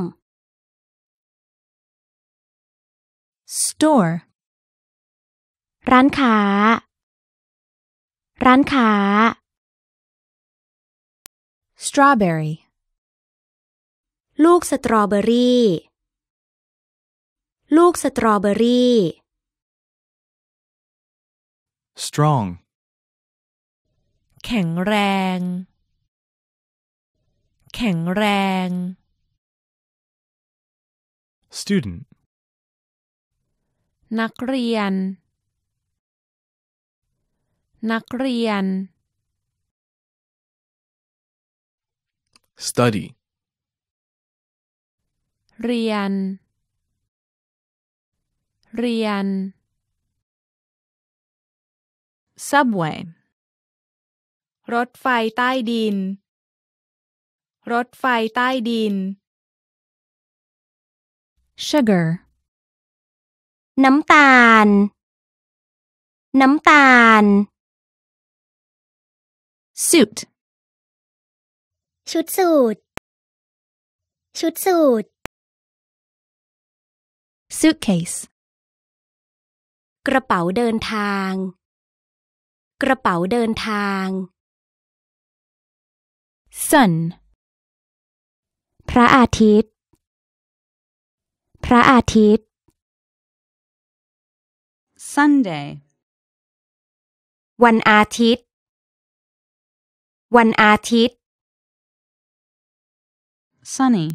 store ร้านค้าร้านค้า strawberry ลูกสตรอเบอรี่ ลูกสตรอเบอรี่ strong แข็งแรง แข็งแรง student นักเรียนนักเรียน study เรียน เรียน subway รถไฟใต้ดิน รถไฟใต้ดิน sugar น้ำตาล น้ำตาล suit ชุดสูทชุดสูท suitcase กระเป๋าเดินทาง กระเป๋าเดินทาง sun พระอาทิตย์ พระอาทิตย์ Sunday วันอาทิตย์วันอาทิตย์ sunny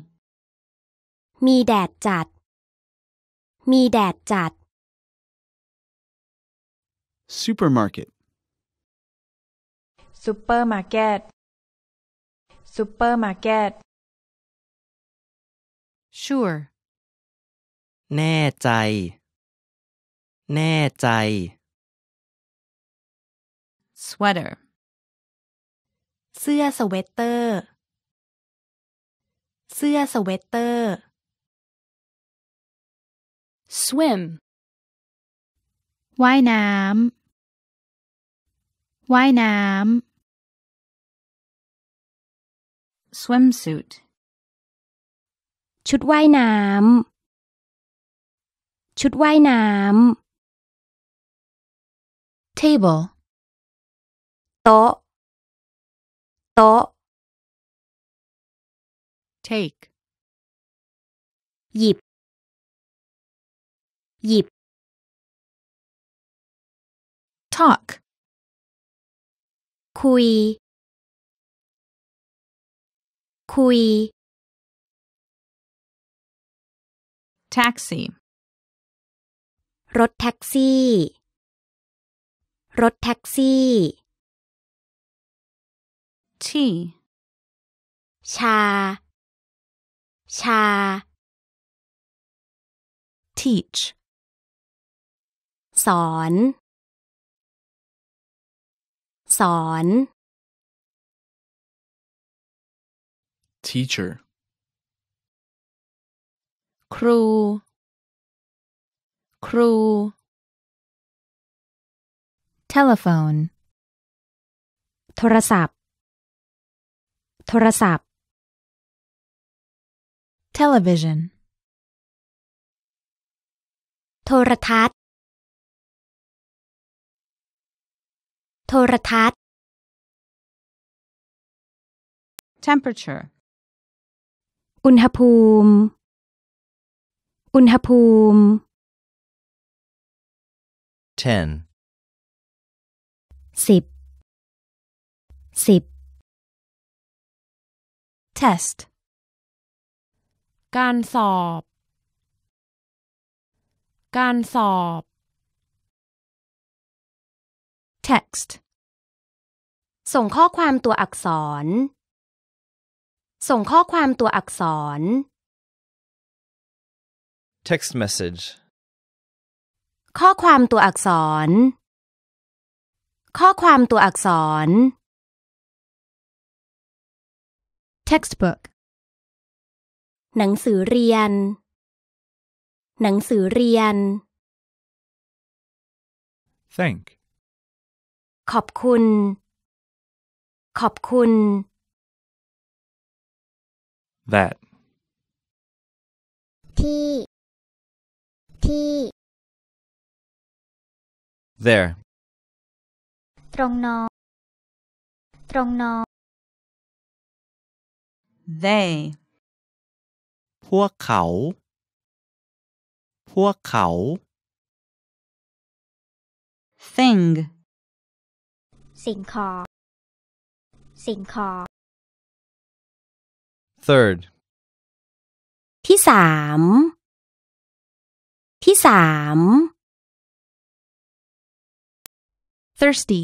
มีแดดจัดมีแดดจัด supermarket supermarket supermarket sure แน่ใจ แน่ใจ sweater เสื้อสเวตเตอร์ เสื้อสเวตเตอร์ swim ว่ายน้ำ ว่ายน้ำ swimsuit ชุดว่ายน้ำ ชุดว่ายน้ำ table โต๊ะ to take 입입 talk 쿠이쿠이 taxi 롯 taxi 롯 taxi tea ชา ชา teach สอน สอน teacher ครู ครู telephone โทรศัพท์โทรศัพท์ television โทรทัศน์ โทรทัศน์ temperature อุณหภูมิ อุณหภูมิ ten สิบ สิบ test การสอบ การสอบ text ส่งข้อความตัวอักษร ส่งข้อความตัวอักษร text message ข้อความตัวอักษร ข้อความตัวอักษร textbook หนังสือเรียน หนังสือเรียน thank ขอบคุณ ขอบคุณ that ที่ ที่ there ตรงนอตรงนอ they พวกเขา พวกเขา thing สิ่งของสิ่งของ third ที่สามที่สาม thirsty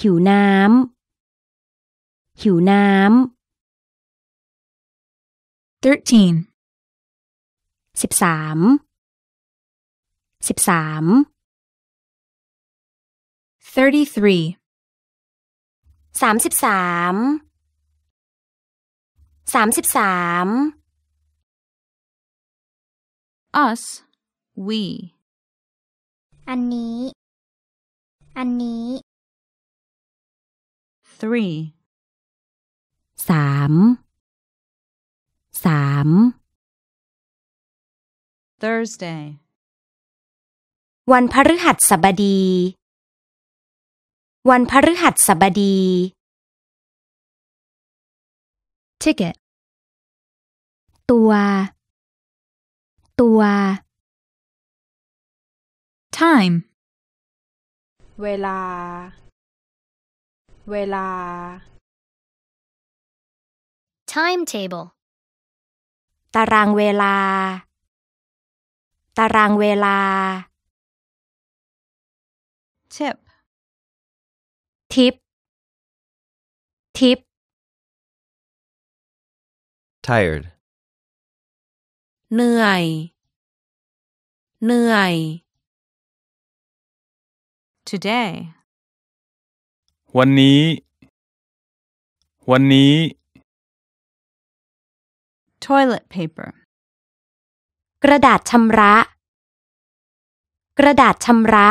หิวน้ำหิวน้ำ thirteen สิบสาม สิบสาม thirty three สามสิบสาม สามสิบสาม us we อันนี้ อันนี้ three สาม สาม Thursday วันพฤหัสบดี วันพฤหัสบดี ticket ตัว ตัว time เวลา เวลา timetable ตารางเวลา ตารางเวลา tip ทิป ทิป tired เหนื่อย เหนื่อย today วันนี้ วันนี้ toilet paper กระดาษชำระ กระดาษชำระ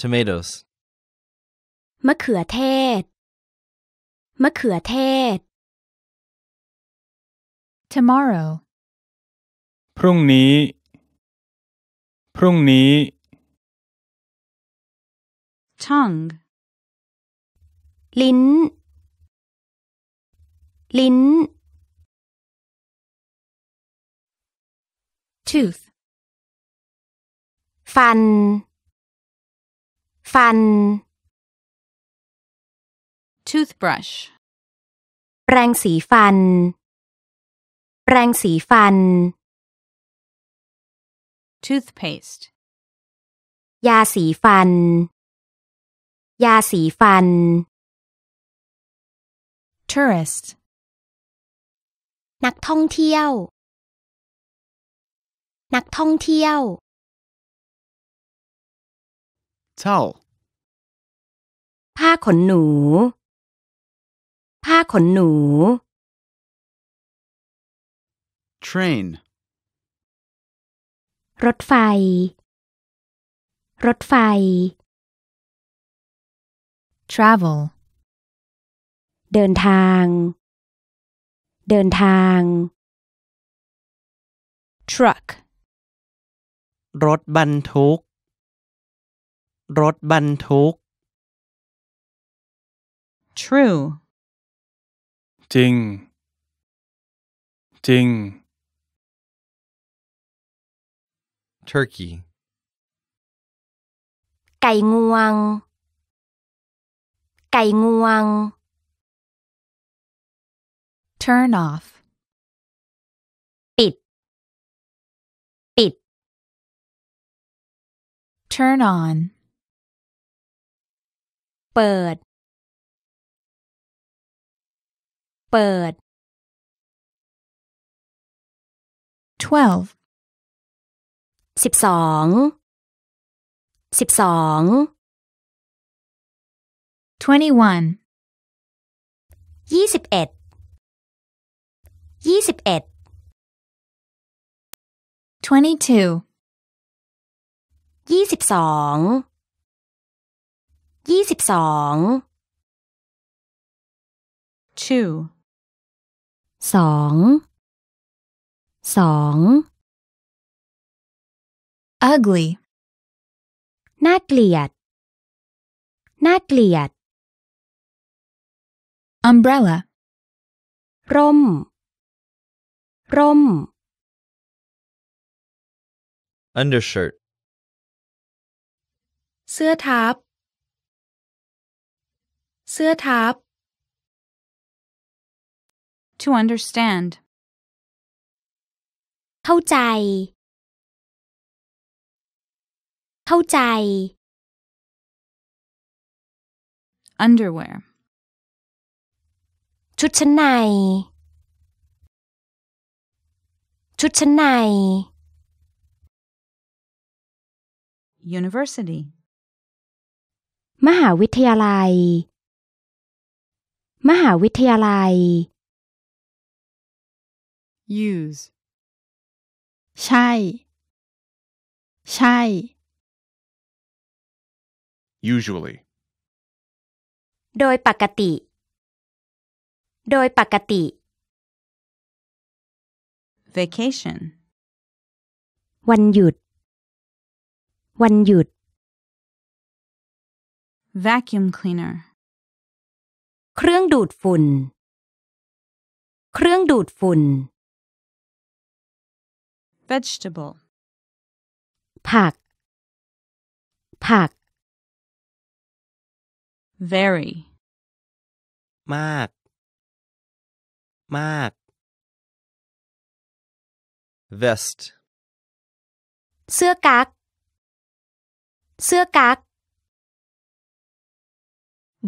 tomatoes มะเขือเทศ มะเขือเทศ tomorrow พรุ่งนี้ พรุ่งนี้ tongue ลิ้นลิ้น tooth ฟัน ฟัน toothbrush แปรงสีฟัน แปรงสีฟัน toothpaste ยาสีฟัน ยาสีฟัน tourist นักท่องเที่ยว นักท่องเที่ยวเช่าผ้าขนหนูผ้าขนหนู train รถไฟ รถไฟ travel เดินทางเดินทาง truck รถบรรทุก รถบรรทุก true จริง จริง turkey ไก่งวง ไก่งวง turn off ปิดปิด turn on เปิด เปิด twelve สิบสองสิบสอง twenty one ยี่สิบเอ็ดยี่สิบเอ็ด twenty two ยี่สิบสอง ยี่สิบสอง two สอง สอง ugly น่าเกลียด น่าเกลียด umbrella ร่มร่ม undershirt เสื้อทับ เสื้อทับ to understand เข้าใจ เข้าใจ underwear ชุดชั้นในชุดชั้นใน university มหาวิทยาลัย มหาวิทยาลัย use ใช่ ใช่ usually โดยปกติ โดยปกติ vacation วันหยุด วันหยุด vacuum cleaner เครื่องดูดฝุ่น เครื่องดูดฝุ่น vegetable ผัก ผัก very มาก มาก vest เสื้อกั๊ก เสื้อกั๊ก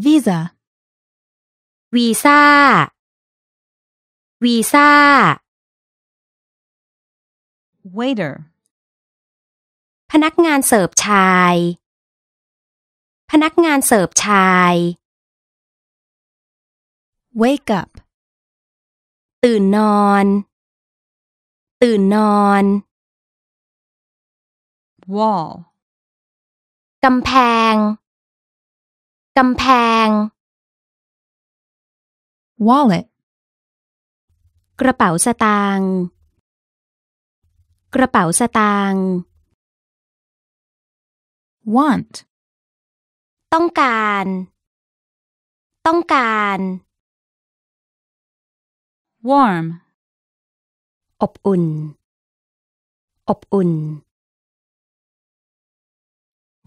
visa วีซ่า วีซ่า waiter พนักงานเสิร์ฟชาย พนักงานเสิร์ฟชาย wake up ตื่นนอนตื่นนอน wall กำแพง กำแพง wallet กระเป๋าสตางค์ กระเป๋าสตางค์ want ต้องการ ต้องการ warm อบอุ่นอบอุ่น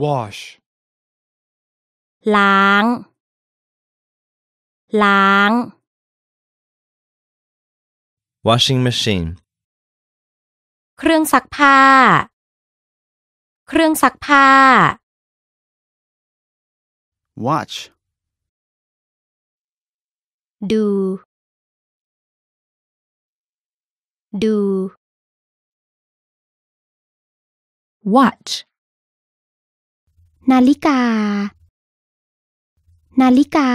wash ล้าง ล้าง washing machine เครื่องซักผ้า เครื่องซักผ้า watch ดู do watch นาฬิกานาฬิกา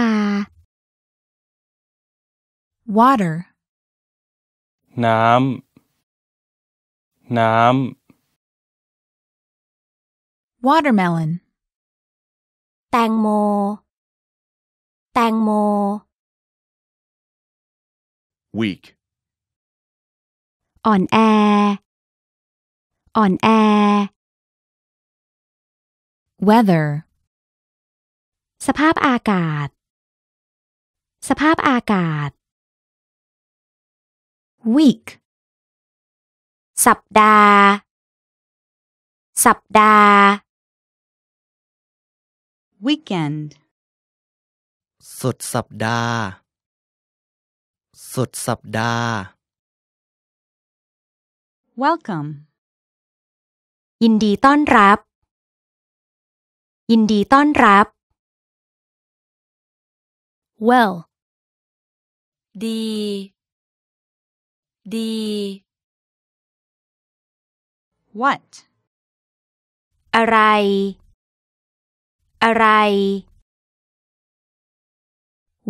water น้ำ watermelon แตงโม week อ่อนแออ่อนแอ weather สภาพอากาศ สภาพอากาศ week สัปดาห์ สัปดาห์ weekend สุดสัปดาห์ สุดสัปดาห์ Welcome ยินดีต้อนรับ ยินดีต้อนรับ Well ดี ดี What อะไร อะไร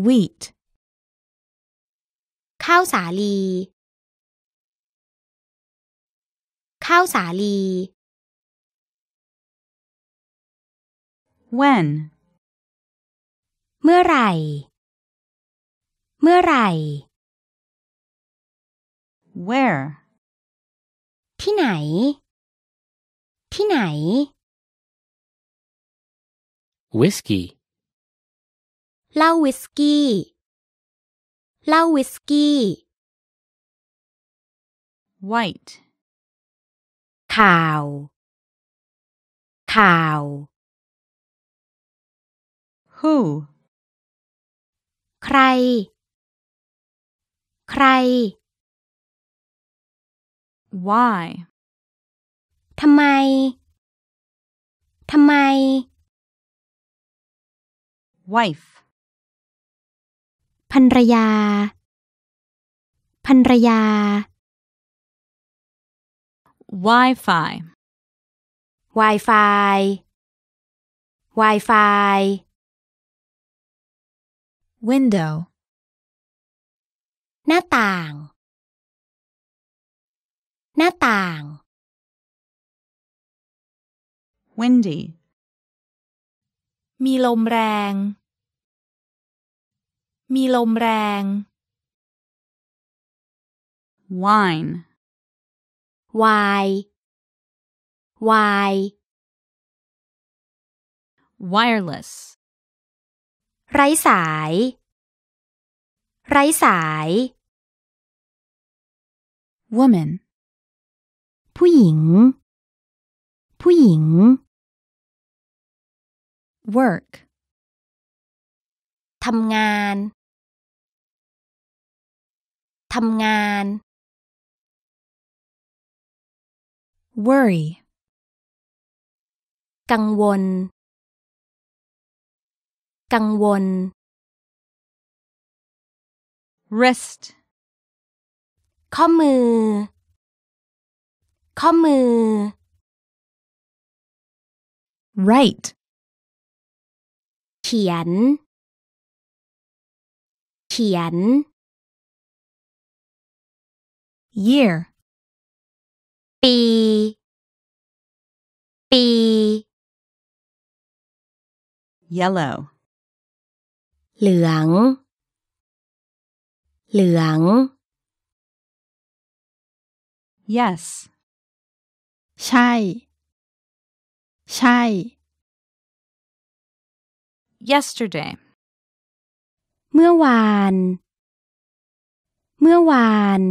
Wheat ข้าวสาลีข้าวสาลี when เมื่อไหร่เมื่อไหร่ where ที่ไหน ที่ไหน whiskey เหล้าวิสกี้เหล้าวิสกี้ white ข่าว ข่าว who ใคร ใคร why ทำไม ทำไม wife ภรรยาภรรยา Wi-Fi Wi-Fi Wi-Fi window หน้าต่าง หน้าต่าง windy มีลมแรง มีลมแรง wine Y Y wireless ไร้สาย ไร้สาย woman ผู้หญิง ผู้หญิง work ทำงาน ทำงาน worry กังวลกังวล wrist ข้อมือข้อมือ right เขียนเขียน year ปี ปี yellow เหลือง เหลือง yes ใช่ ใช่ yesterday เมื่อวาน เมื่อวาน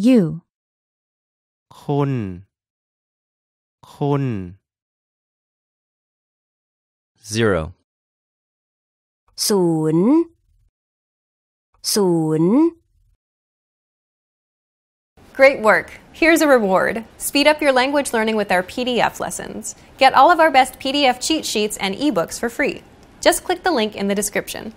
you คุณคุณ zero ศูนย์ศูนย์ Great work! Here's a reward. Speed up your language learning with our PDF lessons. Get all of our best PDF cheat sheets and ebooks for free. Just click the link in the description.